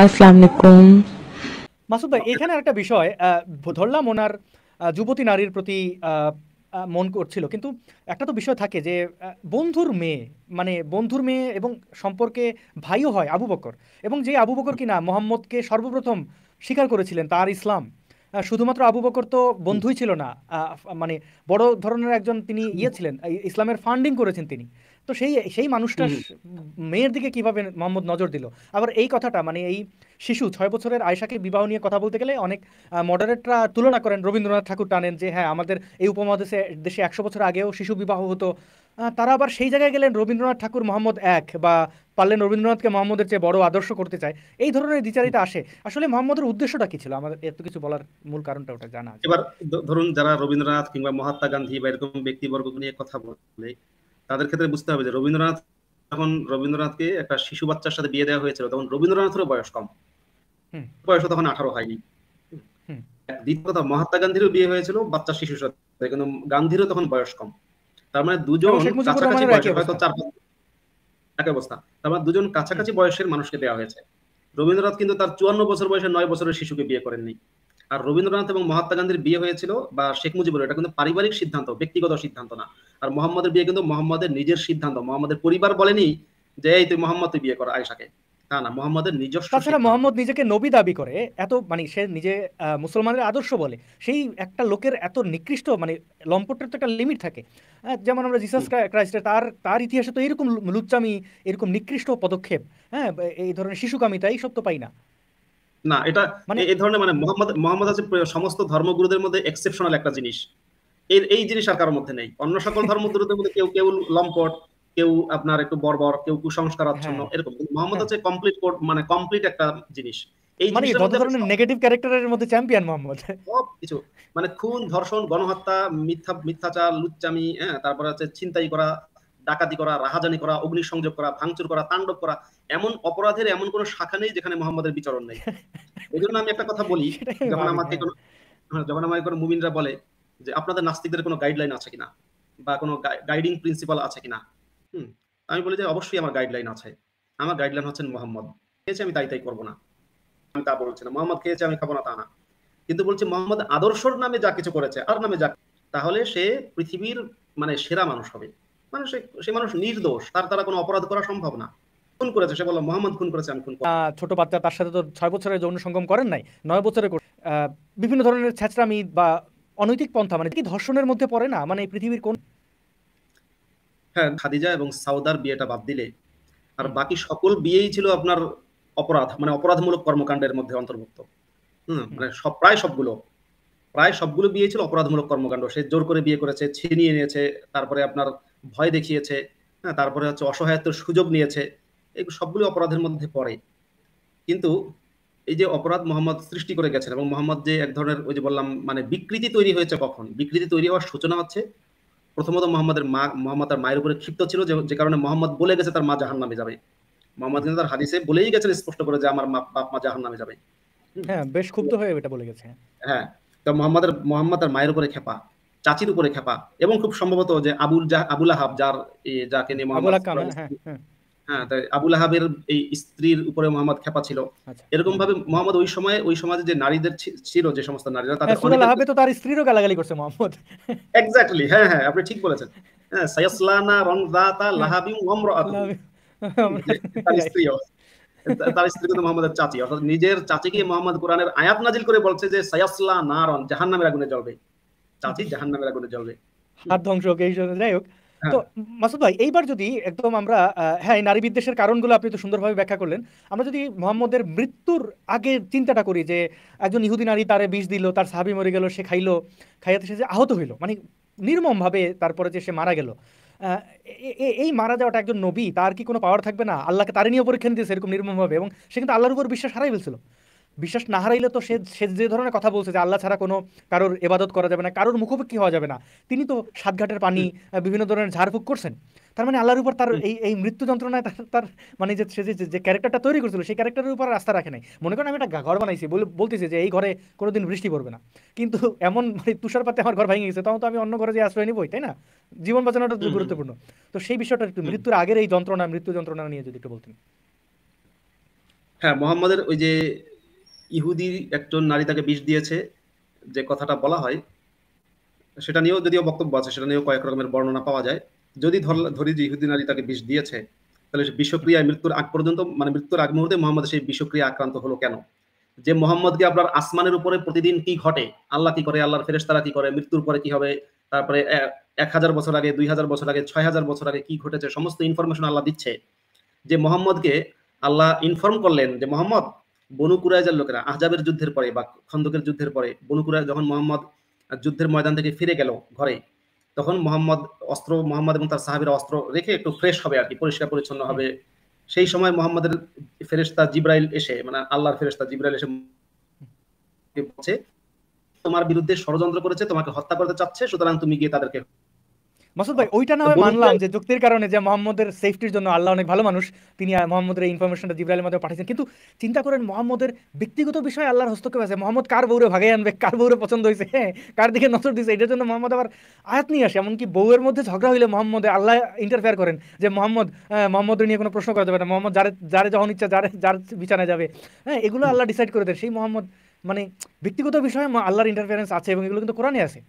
মাসুদ ভাই এখানে একটা বিষয় ধরলাম ওনার যুবতী নারীর প্রতি মন করছিল কিন্তু একটা তো বিষয় থাকে যে বন্ধুর মেয়ে মানে বন্ধুর মেয়ে এবং সম্পর্কে ভাইও হয় আবু বকর এবং যে আবু বকর কিনা মোহাম্মদকে সর্বপ্রথম স্বীকার করেছিলেন তার ইসলাম শুধুমাত্র আবু বকর তো বন্ধুই ছিল না মানে বড় ধরনের একজন তিনি ইয়ে ছিলেন ইসলামের ফান্ডিং করেছেন তিনি তো সেই সেই মানুষটা মেয়ের দিকে কিভাবে মোহাম্মদ নজর দিল আবার এই কথাটা মানে এই শিশু ছয় বছরের আয়সাকে বিবাহ নিয়ে কথা বলতে গেলে অনেক মডারেটরা তুলনা করেন রবীন্দ্রনাথ ঠাকুর টানেন যে হ্যাঁ আমাদের এই উপমহাদেশে দেশে একশো বছর আগেও শিশু বিবাহ হতো তারা আবার সেই জায়গায় গেলেন রবীন্দ্রনাথ ঠাকুর মোহাম্মদ এক বা পারলেন রবীন্দ্রনাথকে মোহাম্মদের চেয়ে বড় আদর্শ করতে চায় এই ধরনের বিচারিতা আসে আসলে মোহাম্মদের উদ্দেশ্যটা কি ছিল আমাদের এত কিছু বলার মূল কারণটা ওটা জানা এবার ধরুন যারা রবীন্দ্রনাথ কিংবা মহাত্মা গান্ধী বা এরকম ব্যক্তিবর্গ নিয়ে কথা বলে তাদের ক্ষেত্রে বুঝতে হবে যে রবীন্দ্রনাথ যখন রবীন্দ্রনাথকে একটা শিশু বাচ্চার সাথে বিয়ে দেওয়া হয়েছিল তখন রবীন্দ্রনাথেরও বয়স কম বয়স তখন আঠারো হয়নি দ্বিতীয় কথা মহাত্মা গান্ধীরও বিয়ে হয়েছিল বাচ্চা শিশুর সাথে কিন্তু গান্ধীরও তখন বয়স কম তার মানে দুজন কাছাকাছি বয়সের হয়তো চার একই অবস্থা তার মানে দুজন কাছাকাছি বয়সের মানুষকে দেওয়া হয়েছে রবীন্দ্রনাথ কিন্তু তার চুয়ান্ন বছর বয়সে নয় বছরের শিশুকে বিয়ে করেননি আর রবীন্দ্রনাথ এবং মহাত্মা গান্ধীর বিয়ে হয়েছিল বা শেখ মুজিবুর এটা কিন্তু পারিবারিক সিদ্ধান্ত ব্যক্তিগত সিদ্ধান্ত না আর মোহাম্মদের বিয়ে কিন্তু মোহাম্মদের নিজের সিদ্ধান্ত মোহাম্মদের পরিবার বলেনি যে এই তুই মোহাম্মদ বিয়ে কর আয়েশাকে তা না মোহাম্মদের নিজস্ব তাছাড়া মোহাম্মদ নিজেকে নবী দাবি করে এত মানে সে নিজে আদর্শ বলে সেই একটা লোকের এত নিকৃষ্ট মানে লম্পটের তো একটা লিমিট থাকে হ্যাঁ, যেমন আমরা জিসাস ক্রাইস্টের তার তার ইতিহাসে তো এরকম লুচ্চামি এরকম নিকৃষ্ট পদক্ষেপ হ্যাঁ এই ধরনের শিশুকামিতা এইসব তো পাই না না এটা মানে এই ধরনের মানে মোহাম্মদ মোহাম্মদ আসিফ সমস্ত ধর্মগুরুদের মধ্যে এক্সেপশনাল একটা জিনিস এর এই জিনিস আর কারোর মধ্যে নেই অন্য সকল ধর্মগুরুদের মধ্যে কেউ কেউ লম্পট কেউ আপনার একটু বর্বর কেউ কুসংস্কার আচ্ছন্ন হ্যাঁ। এরকম মোহাম্মদ হচ্ছে হ্যাঁ। কমপ্লিট মানে কমপ্লিট একটা জিনিস এই মানে যত ধরনের নেগেটিভ ক্যারেক্টারের মধ্যে চ্যাম্পিয়ন মোহাম্মদ সব কিছু মানে খুন ধর্ষণ গণহত্যা মিথ্যা মিথ্যাচার লুচ্চামি হ্যাঁ তারপরে আছে ছিনতাই করা ডাকাতি করা রাহাজানি করা অগ্নিসংযোগ করা ভাঙচুর করা তাণ্ডব করা এমন অপরাধের এমন কোন শাখা নেই যেখানে মোহাম্মদের বিচরণ নেই এই জন্য আমি একটা কথা বলি যখন আমাকে হ্যাঁ। কোনো হ্যাঁ, যখন আমাকে কোনো মুমিনরা বলে যে আপনাদের নাস্তিকদের কোনো গাইডলাইন আছে কিনা বা কোনো গাইডিং প্রিন্সিপাল আছে কিনা হুম আমি বলি যে অবশ্যই আমার গাইডলাইন আছে আমার গাইডলাইন হচ্ছেন মোহাম্মদ খেয়েছে আমি তাই তাই করবো না আমি তা বলছি না মোহাম্মদ খেয়েছে আমি খাবো না তা না কিন্তু বলছি মোহাম্মদ আদর্শর নামে যা কিছু করেছে আর নামে যা তাহলে সে পৃথিবীর মানে সেরা মানুষ হবে মানে সে মানুষ নির্দোষ তার দ্বারা কোনো অপরাধ করা সম্ভব না খুন করেছে সে বললো মোহাম্মদ খুন করেছে আমি খুন ছোট বাচ্চা তার সাথে তো ছয় বছরের যৌন সঙ্গম করেন নাই নয় বছরে বিভিন্ন ধরনের ছেঁচড়ামি বা অনৈতিক পন্থা মানে কি ধর্ষণের মধ্যে পড়ে না মানে পৃথিবীর কোন হ্যাঁ খাদিজা এবং সাউদার বিয়েটা বাদ দিলে আর বাকি সকল বিয়েই ছিল আপনার অপরাধ মানে অপরাধমূলক কর্মকাণ্ডের মধ্যে অন্তর্ভুক্ত হম মানে সব প্রায় সবগুলো প্রায় সবগুলো বিয়ে ছিল অপরাধমূলক কর্মকাণ্ড সে জোর করে বিয়ে করেছে ছিনিয়ে নিয়েছে তারপরে আপনার ভয় দেখিয়েছে হ্যাঁ তারপরে হচ্ছে অসহায়ত্বের সুযোগ নিয়েছে এগুলো সবগুলি অপরাধের মধ্যে পড়ে কিন্তু এই যে অপরাধ মোহাম্মদ সৃষ্টি করে গেছেন এবং মোহাম্মদ যে এক ধরনের ওই যে বললাম মানে বিকৃতি তৈরি হয়েছে কখন বিকৃতি তৈরি হওয়ার সূচনা হচ্ছে প্রথমত মোহাম্মদের মা মোহাম্মদ তার মায়ের উপরে ক্ষিপ্ত ছিল যে কারণে মোহাম্মদ বলে গেছে তার মা জাহান নামে যাবে মোহাম্মদ কিন্তু তার হাদিসে বলেই গেছেন স্পষ্ট করে যে আমার মা বাপ মা জাহান নামে যাবে হ্যাঁ বেশ ক্ষুব্ধ হয়ে এটা বলে গেছে হ্যাঁ তো মোহাম্মদের মোহাম্মদ তার মায়ের উপরে খেপা চাচির উপরে খেপা এবং খুব সম্ভবত যে আবুল জাহ আবুল আহাব যার যাকে নিয়ে হ্যাঁ, হ্যাঁ, হ্যাঁ।, হ্যাঁ তাই আবুল আহাবের এই স্ত্রীর উপরে মোহাম্মদ খেপা ছিল আচ্ছা। এরকম ভাবে মোহাম্মদ ওই সময়ে ওই সমাজে যে নারীদের ছিল যে সমস্ত নারীরা তাদের আবুল আহাবে তো তার স্ত্রীরও গালাগালি করছে মোহাম্মদ এক্স্যাক্টলি হ্যাঁ হ্যাঁ আপনি ঠিক বলেছেন হ্যাঁ সাইয়াসলানা রনজাতা লাহাবি ওয়ামরাতু তার স্ত্রী তার স্ত্রী কিন্তু মোহাম্মদের চাচি অর্থাৎ নিজের চাচিকে মোহাম্মদ কোরআনের আয়াত নাজিল করে বলছে যে সাইয়াসলানা রং জাহান্নামের আগুনে জ্বলবে চাচি জাহান নামের আগুনে জ্বলবে হাত ধ্বংস হোক এই যাই হোক হ্যাঁ। তো মাসুদ ভাই এইবার যদি একদম আমরা হ্যাঁ এই নারী বিদ্বেষের কারণগুলো আপনি তো সুন্দরভাবে ব্যাখ্যা করলেন আমরা যদি মোহাম্মদের মৃত্যুর আগে চিন্তাটা করি যে একজন ইহুদি নারী তারে বিষ দিল তার সাহাবি মরে গেল সে খাইলো খাইয়াতে সে যে আহত হইলো মানে নির্মমভাবে তারপরে যে সে মারা গেল এই মারা যাওয়াটা একজন নবী তার কি কোনো পাওয়ার থাকবে না আল্লাহকে তারই নিয়ে পরীক্ষা নিতে সেরকম নির্মমভাবে এবং সে কিন্তু আল্লাহর উপর বিশ্বাস হারাই ফেলছিল বিশ্বাস না হারাইলে তো সে যে ধরনের কথা বলছে যে আল্লাহ ছাড়া কোনো কারোর এবাদত করা যাবে না কারোর মুখোমুখি হওয়া যাবে না তিনি তো সাতঘাটের পানি বিভিন্ন ধরনের ঝাড়ফুঁক করছেন তার মানে আল্লাহর উপর তার এই এই মৃত্যু যন্ত্রণায় তার তার মানে যে সে যে ক্যারেক্টারটা তৈরি করছিল সেই ক্যারেক্টারের উপর রাস্তা রাখে নাই মনে করেন আমি একটা ঘর বানাইছি বলতেছি যে এই ঘরে কোনোদিন বৃষ্টি পড়বে না কিন্তু এমন মানে তুষারপাতে আমার ঘর ভেঙে গেছে তখন তো আমি অন্য ঘরে যে আশ্রয় নিবই তাই না জীবন বাঁচানোটা গুরুত্বপূর্ণ তো সেই বিষয়টা একটু মৃত্যুর আগের এই যন্ত্রণা মৃত্যু যন্ত্রণা নিয়ে যদি একটু বলতেন হ্যাঁ মোহাম্মদের ওই যে ইহুদি একজন নারী তাকে বিষ দিয়েছে যে কথাটা বলা হয় সেটা নিয়েও যদিও বক্তব্য আছে সেটা নিয়েও কয়েক রকমের বর্ণনা পাওয়া যায় যদি ধরি যে ইহুদি নারী তাকে বিষ দিয়েছে তাহলে বিষক্রিয়ায় মৃত্যুর আগ পর্যন্ত মানে মৃত্যুর আগ মুহূর্তে মোহাম্মদ সেই বিষক্রিয়া আক্রান্ত হলো কেন যে মোহাম্মদকে আপনার আসমানের উপরে প্রতিদিন কি ঘটে আল্লাহ কি করে আল্লাহর ফেরেস্তারা কি করে মৃত্যুর পরে কি হবে তারপরে এক হাজার বছর আগে দুই হাজার বছর আগে ছয় হাজার বছর আগে কি ঘটেছে সমস্ত ইনফরমেশন আল্লাহ দিচ্ছে যে মোহাম্মদকে আল্লাহ ইনফর্ম করলেন যে মোহাম্মদ বনু লোকেরা আহজাবের যুদ্ধের পরে বা খন্দকের যুদ্ধের পরে বনুকুরাই যখন মোহাম্মদ যুদ্ধের ময়দান থেকে ফিরে গেল ঘরে তখন মোহাম্মদ অস্ত্র মোহাম্মদ এবং তার সাহাবিরা অস্ত্র রেখে একটু ফ্রেশ হবে আর কি পরিষ্কার পরিচ্ছন্ন হবে সেই সময় মোহাম্মদের ফেরেস্তা জিব্রাইল এসে মানে আল্লাহর ফেরেস্তা জিব্রাইল এসে বলছে তোমার বিরুদ্ধে ষড়যন্ত্র করেছে তোমাকে হত্যা করতে চাচ্ছে সুতরাং তুমি গিয়ে তাদেরকে মাসুদ ভাই ওইটা না মানলাম যে যুক্তির কারণে যে মোহাম্মদের সেফটির জন্য আল্লাহ অনেক ভালো মানুষ তিনি মোহাম্মদের এই ইনফরমেশনটা জিব্রাইলের মাধ্যমে পাঠিয়েছেন কিন্তু চিন্তা করেন মোহাম্মদের ব্যক্তিগত বিষয়ে আল্লাহর হস্তক্ষেপ আছে মোহাম্মদ কার বউরে ভাগে আনবে কার বউরে পছন্দ হয়েছে হ্যাঁ কার দিকে নজর দিয়েছে এটার জন্য মোহাম্মদ আবার আয়াত নিয়ে আসে এমনকি বউয়ের মধ্যে ঝগড়া হইলে মোহাম্মদে আল্লাহ ইন্টারফেয়ার করেন যে মোহাম্মদ মোহাম্মদের নিয়ে কোনো প্রশ্ন করা যাবে না মোহাম্মদ যারে যারে যখন ইচ্ছা যারে যার বিছানায় যাবে হ্যাঁ এগুলো আল্লাহ ডিসাইড করে দেন সেই মোহাম্মদ মানে ব্যক্তিগত বিষয়ে আল্লাহর ইন্টারফিয়ারেন্স আছে এবং এগুলো কিন্তু কোরআনে আছে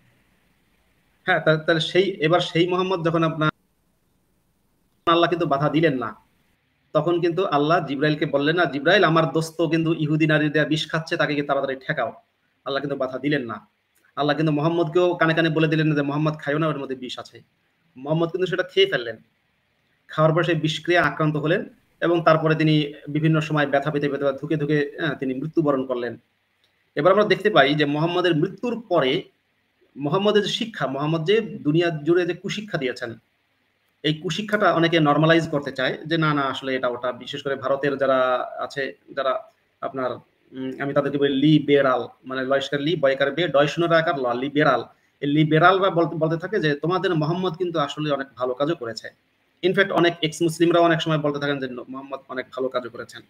হ্যাঁ তাহলে সেই এবার সেই মোহাম্মদ যখন আপনার আল্লাহ কিন্তু বাধা দিলেন না তখন কিন্তু আল্লাহ জিব্রাইলকে বললেন না জিব্রাইল আমার দোস্ত কিন্তু ইহুদি নারীরা বিষ খাচ্ছে তাকে কিন্তু তাড়াতাড়ি ঠেকাও আল্লাহ কিন্তু বাধা দিলেন না আল্লাহ কিন্তু মোহাম্মদকেও কানে কানে বলে দিলেন যে মোহাম্মদ খাইও না ওর মধ্যে বিষ আছে মোহাম্মদ কিন্তু সেটা খেয়ে ফেললেন খাওয়ার পর সেই বিষক্রিয়া আক্রান্ত হলেন এবং তারপরে তিনি বিভিন্ন সময় ব্যথা পেতে পেতে ধুকে ধুকে তিনি মৃত্যুবরণ করলেন এবার আমরা দেখতে পাই যে মোহাম্মদের মৃত্যুর পরে মোহাম্মদের যে শিক্ষা মোহাম্মদ যে দুনিয়া জুড়ে যে কুশিক্ষা দিয়েছেন এই কুশিক্ষাটা অনেকে নর্মালাইজ করতে চায় যে না না আসলে এটা ওটা বিশেষ করে ভারতের যারা আছে যারা আপনার আমি তাদেরকে বলি লি বেড়াল মানে লয়স্কার লি বয়কার বে ডয়শনের আকার লি বেড়াল এই লি বেড়ালরা বলতে থাকে যে তোমাদের মোহাম্মদ কিন্তু আসলে অনেক ভালো কাজও করেছে ইনফ্যাক্ট অনেক এক্স মুসলিমরাও অনেক সময় বলতে থাকেন যে মোহাম্মদ অনেক ভালো কাজও করেছেন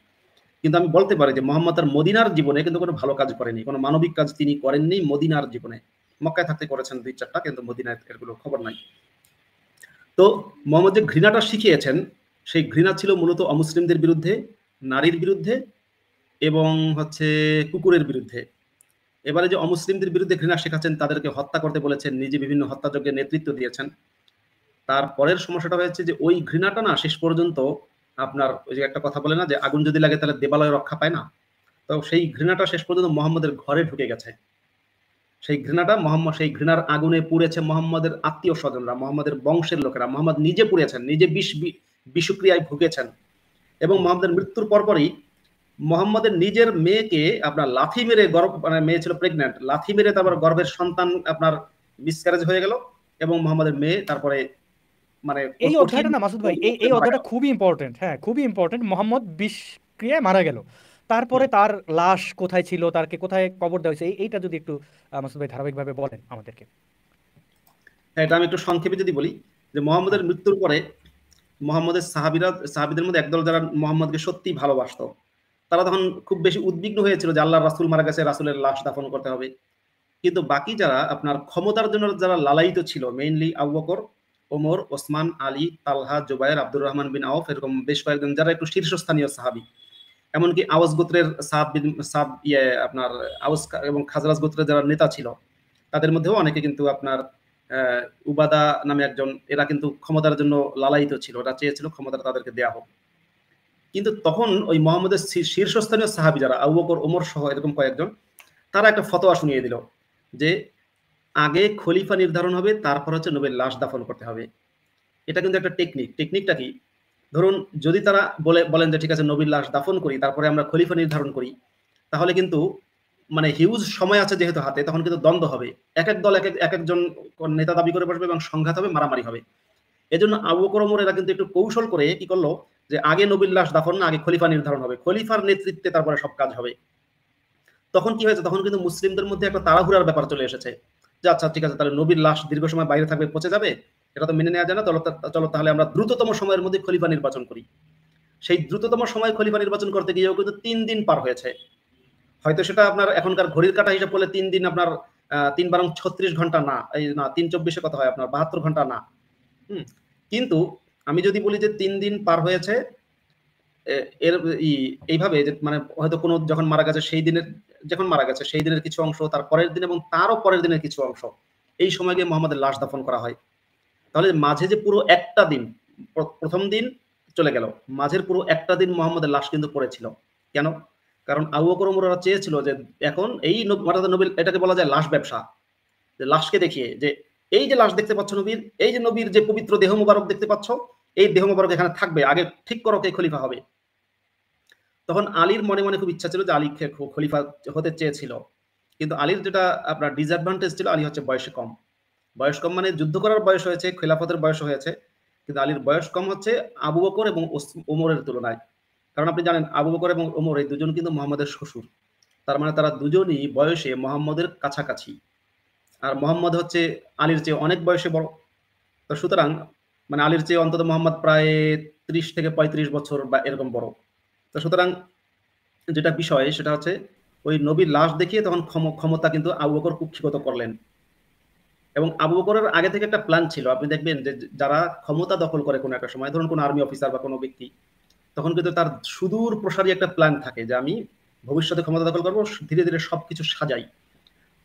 কিন্তু আমি বলতে পারি যে মোহাম্মদ আর মদিনার জীবনে কিন্তু কোনো ভালো কাজ করেনি কোনো মানবিক কাজ তিনি করেননি মদিনার জীবনে মক্কায় থাকতে করেছেন দুই চারটা কিন্তু মদিনায় এগুলো খবর নাই তো মোহাম্মদ যে ঘৃণাটা শিখিয়েছেন সেই ঘৃণা ছিল মূলত অমুসলিমদের বিরুদ্ধে নারীর বিরুদ্ধে এবং হচ্ছে কুকুরের বিরুদ্ধে এবারে যে অমুসলিমদের বিরুদ্ধে ঘৃণা শেখাচ্ছেন তাদেরকে হত্যা করতে বলেছেন নিজে বিভিন্ন হত্যাযজ্ঞে নেতৃত্ব দিয়েছেন তার পরের সমস্যাটা হয়েছে যে ওই ঘৃণাটা না শেষ পর্যন্ত আপনার ওই যে একটা কথা বলে না যে আগুন যদি লাগে তাহলে দেবালয় রক্ষা পায় না তো সেই ঘৃণাটা শেষ পর্যন্ত মোহাম্মদের ঘরে ঢুকে গেছে সেই ঘৃণাটা মোহাম্মদ সেই ঘৃণার আগুনে পুড়েছে মোহাম্মদের আত্মীয় স্বজনরা মোহাম্মদের বংশের লোকেরা মোহাম্মদ নিজে পুড়েছেন নিজে বিষ বিষক্রিয়ায় ভুগেছেন এবং মোহাম্মদের মৃত্যুর পরপরই মোহাম্মদের নিজের মেয়েকে আপনার লাথি মেরে গর্ভ মানে মেয়ে ছিল প্রেগন্যান্ট লাথি মেরে তারপর গর্ভের সন্তান আপনার মিসক্যারেজ হয়ে গেল এবং মোহাম্মদের মেয়ে তারপরে মানে এই অধ্যায়টা না মাসুদ ভাই এই অধ্যায়টা খুবই ইম্পর্টেন্ট হ্যাঁ খুবই ইম্পর্টেন্ট মোহাম্মদ বিষক্রিয়ায় মারা গেল তারপরে তার লাশ কোথায় ছিল তারকে কোথায় কবর দেওয়া হয়েছে এইটা যদি একটু মাসুদ ভাই ধারাবাহিকভাবে বলেন আমাদেরকে হ্যাঁ, এটা আমি একটু সংক্ষেপে যদি বলি যে মোহাম্মদের মৃত্যুর পরে মোহাম্মদের সাহাবিরা সাহাবিদের মধ্যে একদল যারা মোহাম্মদকে সত্যি ভালোবাসত তারা তখন খুব বেশি উদ্বিগ্ন হয়েছিল যে আল্লাহ রাসুল মারা গেছে রাসুলের লাশ দাফন করতে হবে কিন্তু বাকি যারা আপনার ক্ষমতার জন্য যারা লালায়িত ছিল মেইনলি আবুবকর ওমর ওসমান আলী তালহা জোবায়ের আব্দুর রহমান বিন আউফ এরকম বেশ কয়েকজন যারা একটু শীর্ষস্থানীয় সাহাবি এমনকি আওয়াজ গোত্রের সাব সাব ইয়ে আপনার আওয়াজ এবং খাজরাজ গোত্রের যারা নেতা ছিল তাদের মধ্যেও অনেকে কিন্তু আপনার উবাদা নামে একজন এরা কিন্তু ক্ষমতার জন্য লালায়িত ছিল ওরা চেয়েছিল ক্ষমতা তাদেরকে দেয়া হোক কিন্তু তখন ওই মোহাম্মদের শীর্ষস্থানীয় সাহাবি যারা আউবকর ওমর সহ এরকম কয়েকজন তারা একটা ফতোয়া শুনিয়ে দিল যে আগে খলিফা নির্ধারণ হবে তারপর হচ্ছে নোবেল লাশ দাফন করতে হবে এটা কিন্তু একটা টেকনিক টেকনিকটা কি ধরুন যদি তারা বলে বলেন যে ঠিক আছে নবীর লাশ দাফন করি তারপরে আমরা খলিফা নির্ধারণ করি তাহলে কিন্তু মানে হিউজ সময় আছে যেহেতু হাতে তখন কিন্তু দ্বন্দ্ব হবে এক এক দল এক এক এক একজন নেতা দাবি করে বসবে এবং সংঘাত হবে মারামারি হবে এই জন্য আবুকরমর এরা কিন্তু একটু কৌশল করে কি করলো যে আগে নবীর লাশ দাফন না আগে খলিফা নির্ধারণ হবে খলিফার নেতৃত্বে তারপরে সব কাজ হবে তখন কি হয়েছে তখন কিন্তু মুসলিমদের মধ্যে একটা তাড়াহুড়ার ব্যাপার চলে এসেছে যে আচ্ছা ঠিক আছে তাহলে নবীর লাশ দীর্ঘ সময় বাইরে থাকবে পচে যাবে এটা তো মেনে নেওয়া যায় না চলো তাহলে আমরা দ্রুততম সময়ের মধ্যে খলিফা নির্বাচন করি সেই দ্রুততম সময় খলিফা নির্বাচন করতে গিয়েও কিন্তু তিন দিন পার হয়েছে হয়তো সেটা আপনার এখনকার ঘড়ির কাটা হিসাব করলে তিন দিন আপনার তিন বারং ছত্রিশ ঘন্টা না এই না তিন চব্বিশে কথা হয় আপনার বাহাত্তর ঘন্টা না হুম কিন্তু আমি যদি বলি যে তিন দিন পার হয়েছে এর এইভাবে যে মানে হয়তো কোনো যখন মারা গেছে সেই দিনের যখন মারা গেছে সেই দিনের কিছু অংশ তার পরের দিন এবং তারও পরের দিনের কিছু অংশ এই সময় গিয়ে মোহাম্মদের লাশ দাফন করা হয় তাহলে মাঝে যে পুরো একটা দিন প্রথম দিন চলে গেল মাঝের পুরো একটা দিন মোহাম্মদের লাশ কিন্তু পড়েছিল কেন কারণ আবু বকর চেয়েছিল যে এখন এই অর্থাৎ নবীর এটাকে বলা যায় লাশ ব্যবসা যে লাশকে দেখিয়ে যে এই যে লাশ দেখতে পাচ্ছ নবীর এই যে নবীর যে পবিত্র দেহ মোবারক দেখতে পাচ্ছ এই দেহ মোবারক এখানে থাকবে আগে ঠিক করো কে খলিফা হবে তখন আলীর মনে মনে খুব ইচ্ছা ছিল যে আলী খলিফা হতে চেয়েছিল কিন্তু আলীর যেটা আপনার ডিসঅ্যাডভান্টেজ ছিল আলী হচ্ছে বয়সে কম বয়স কম মানে যুদ্ধ করার বয়স হয়েছে খেলাফতের বয়স হয়েছে কিন্তু আলীর বয়স কম হচ্ছে আবু বকর এবং ওমরের তুলনায় কারণ আপনি জানেন আবু বকর এবং ওমর এই দুজন কিন্তু মোহাম্মদের শ্বশুর তার মানে তারা দুজনই বয়সে মোহাম্মদের কাছাকাছি আর মোহাম্মদ হচ্ছে আলীর চেয়ে অনেক বয়সে বড় তো সুতরাং মানে আলীর চেয়ে অন্তত মোহাম্মদ প্রায় ত্রিশ থেকে পঁয়ত্রিশ বছর বা এরকম বড় তো সুতরাং যেটা বিষয় সেটা হচ্ছে ওই নবীর লাশ দেখিয়ে তখন ক্ষমতা কিন্তু আবু বকর কুক্ষিগত করলেন এবং আবু বকরের আগে থেকে একটা প্ল্যান ছিল আপনি দেখবেন যে যারা ক্ষমতা দখল করে কোনো একটা সময় ধরুন কোনো আর্মি অফিসার বা কোনো ব্যক্তি তখন কিন্তু তার সুদূর প্রসারী একটা প্ল্যান থাকে যে আমি ভবিষ্যতে ক্ষমতা দখল করবো ধীরে ধীরে কিছু সাজাই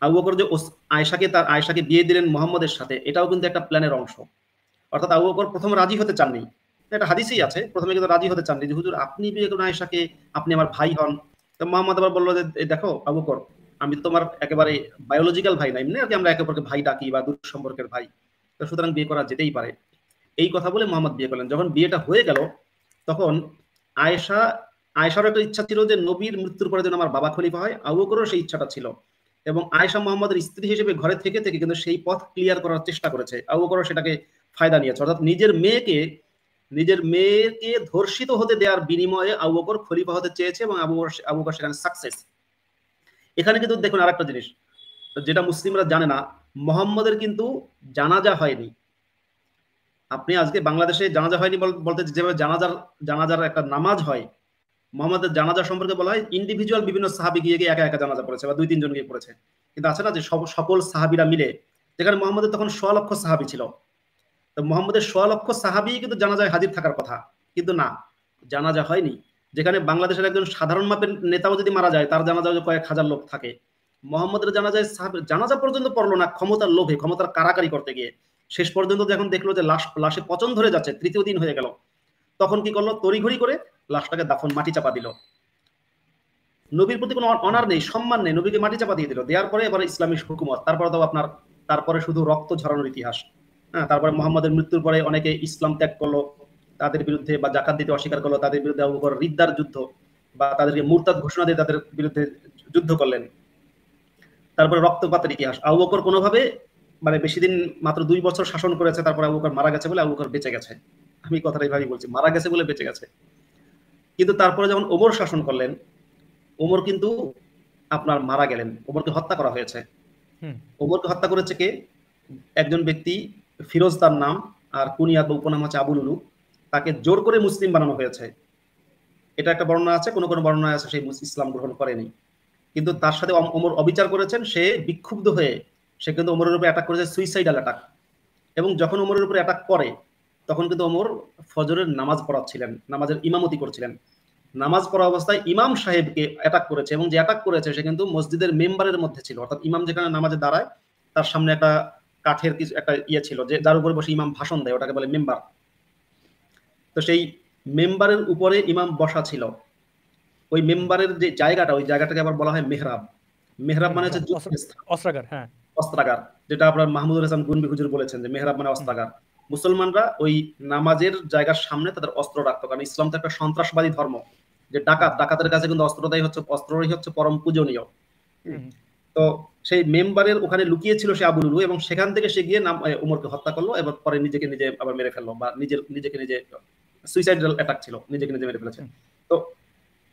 আবু বকর যে আয়সাকে তার আয়সাকে বিয়ে দিলেন মোহাম্মদের সাথে এটাও কিন্তু একটা প্ল্যানের অংশ অর্থাৎ আবু বকর প্রথম রাজি হতে চাননি একটা হাদিসেই আছে প্রথমে কিন্তু রাজি হতে চাননি যে হুজুর আপনি বিয়ে করুন আয়সাকে আপনি আমার ভাই হন তো মোহাম্মদ আবার বললো যে দেখো আবু বকর আমি তোমার একেবারে বায়োলজিক্যাল ভাই না এমনি আর কি আমরা একে অপরকে ভাই ডাকি বা দূর সম্পর্কের ভাই সুতরাং বিয়ে করা যেতেই পারে এই কথা বলে মোহাম্মদ বিয়ে করলেন যখন বিয়েটা হয়ে গেল তখন আয়েশা আয়েশারও একটা ইচ্ছা ছিল যে নবীর মৃত্যুর পরে যেন আমার বাবা খলিফা হয় আবুকরও সেই ইচ্ছাটা ছিল এবং আয়েশা মোহাম্মদের স্ত্রী হিসেবে ঘরে থেকে থেকে কিন্তু সেই পথ ক্লিয়ার করার চেষ্টা করেছে আবুকরও সেটাকে ফায়দা নিয়েছে অর্থাৎ নিজের মেয়েকে নিজের মেয়েকে ধর্ষিত হতে দেওয়ার বিনিময়ে আবুকর খলিফা হতে চেয়েছে এবং আবুকর আবুকর সেখানে সাকসেস এখানে কিন্তু দেখুন আর একটা জিনিস যেটা মুসলিমরা জানে না মোহাম্মদের কিন্তু জানাজা হয়নি আপনি আজকে বাংলাদেশে জানাজা হয়নি বলতে যেভাবে জানাজার জানাজার একটা নামাজ হয় মোহাম্মদের জানাজা সম্পর্কে বলা হয় ইন্ডিভিজুয়াল বিভিন্ন সাহাবি গিয়ে গিয়ে একা একা জানাজা পড়েছে বা দুই তিনজন গিয়ে পড়েছে কিন্তু আছে না যে সব সকল সাহাবিরা মিলে যেখানে মোহাম্মদের তখন লক্ষ সাহাবি ছিল তো মোহাম্মদের লক্ষ সাহাবি কিন্তু জানাজায় হাজির থাকার কথা কিন্তু না জানাজা হয়নি যেখানে বাংলাদেশের একজন সাধারণ মাপের নেতাও যদি মারা যায় তার জানা যায় কয়েক হাজার লোক থাকে মোহাম্মদের জানা জানাজায় জানাজা পর্যন্ত পড়লো না ক্ষমতার লোভে ক্ষমতার কারাকারি করতে গিয়ে শেষ পর্যন্ত যখন দেখলো যে লাশ লাশে পচন ধরে যাচ্ছে তৃতীয় দিন হয়ে গেল তখন কি করলো তড়িঘড়ি করে লাশটাকে দাফন মাটি চাপা দিল নবীর প্রতি কোনো অনার নেই সম্মান নেই নবীকে মাটি চাপা দিয়ে দিল দেওয়ার পরে এবার ইসলামিক হুকুমত তারপরে তো আপনার তারপরে শুধু রক্ত ঝরানোর ইতিহাস হ্যাঁ তারপরে মোহাম্মদের মৃত্যুর পরে অনেকে ইসলাম ত্যাগ করলো তাদের বিরুদ্ধে বা জাকাত দিতে অস্বীকার করলো তাদের বিরুদ্ধে আবু বকর রিদ্দার যুদ্ধ বা তাদেরকে মুরতাদ ঘোষণা দিয়ে তাদের বিরুদ্ধে যুদ্ধ করলেন তারপরে রক্তপাতের ইতিহাস আবু বকর কোনোভাবে মানে বেশি দিন মাত্র দুই বছর শাসন করেছে তারপরে আবু বকর মারা গেছে বলে আবু বকর বেঁচে গেছে আমি কথাটা এইভাবেই বলছি মারা গেছে বলে বেঁচে গেছে কিন্তু তারপরে যখন ওমর শাসন করলেন ওমর কিন্তু আপনার মারা গেলেন ওমরকে হত্যা করা হয়েছে ওমরকে হত্যা করেছে কে একজন ব্যক্তি ফিরোজ তার নাম আর কুনিয়াদ উপনাম হচ্ছে আবুল উলু তাকে জোর করে মুসলিম বানানো হয়েছে এটা একটা বর্ণনা আছে কোনো কোনো বর্ণনা আছে সেই ইসলাম গ্রহণ করেনি কিন্তু তার সাথে অমর অবিচার করেছেন সে বিক্ষুব্ধ হয়ে সে কিন্তু ওমরের উপরে অ্যাটাক করেছে সুইসাইডাল অ্যাটাক এবং যখন ওমরের উপরে অ্যাটাক করে তখন কিন্তু ওমর ফজরের নামাজ পড়াচ্ছিলেন নামাজের ইমামতি করছিলেন নামাজ পড়া অবস্থায় ইমাম সাহেবকে অ্যাটাক করেছে এবং যে অ্যাটাক করেছে সে কিন্তু মসজিদের মেম্বারের মধ্যে ছিল অর্থাৎ ইমাম যেখানে নামাজে দাঁড়ায় তার সামনে একটা কাঠের কিছু একটা ইয়ে ছিল যে যার উপরে বসে ইমাম ভাষণ দেয় ওটাকে বলে মেম্বার তো সেই মেম্বারের উপরে ইমাম বসা ছিল ওই মেম্বারের যে জায়গাটা ওই জায়গাটাকে আবার বলা হয় মেহরাব মেহরাব মানে হচ্ছে অস্ত্রাগার হ্যাঁ অস্ত্রাগার যেটা আপনার মাহমুদুল হাসান গুনবি হুজুর বলেছেন যে মেহরাব মানে অস্ত্রাগার মুসলমানরা ওই নামাজের জায়গার সামনে তাদের অস্ত্র রাখতো কারণ ইসলাম তো একটা সন্ত্রাসবাদী ধর্ম যে ডাকাত ডাকাতের কাছে কিন্তু অস্ত্রটাই হচ্ছে অস্ত্রই হচ্ছে পরম পূজনীয় তো সেই মেম্বারের ওখানে লুকিয়েছিল সে আবুল এবং সেখান থেকে সে গিয়ে নাম উমরকে হত্যা করলো এবং পরে নিজেকে নিজে আবার মেরে ফেললো বা নিজের নিজেকে নিজে সুইসাইডাল অ্যাটাক ছিল নিজেকে নিজে মেরে ফেলেছে তো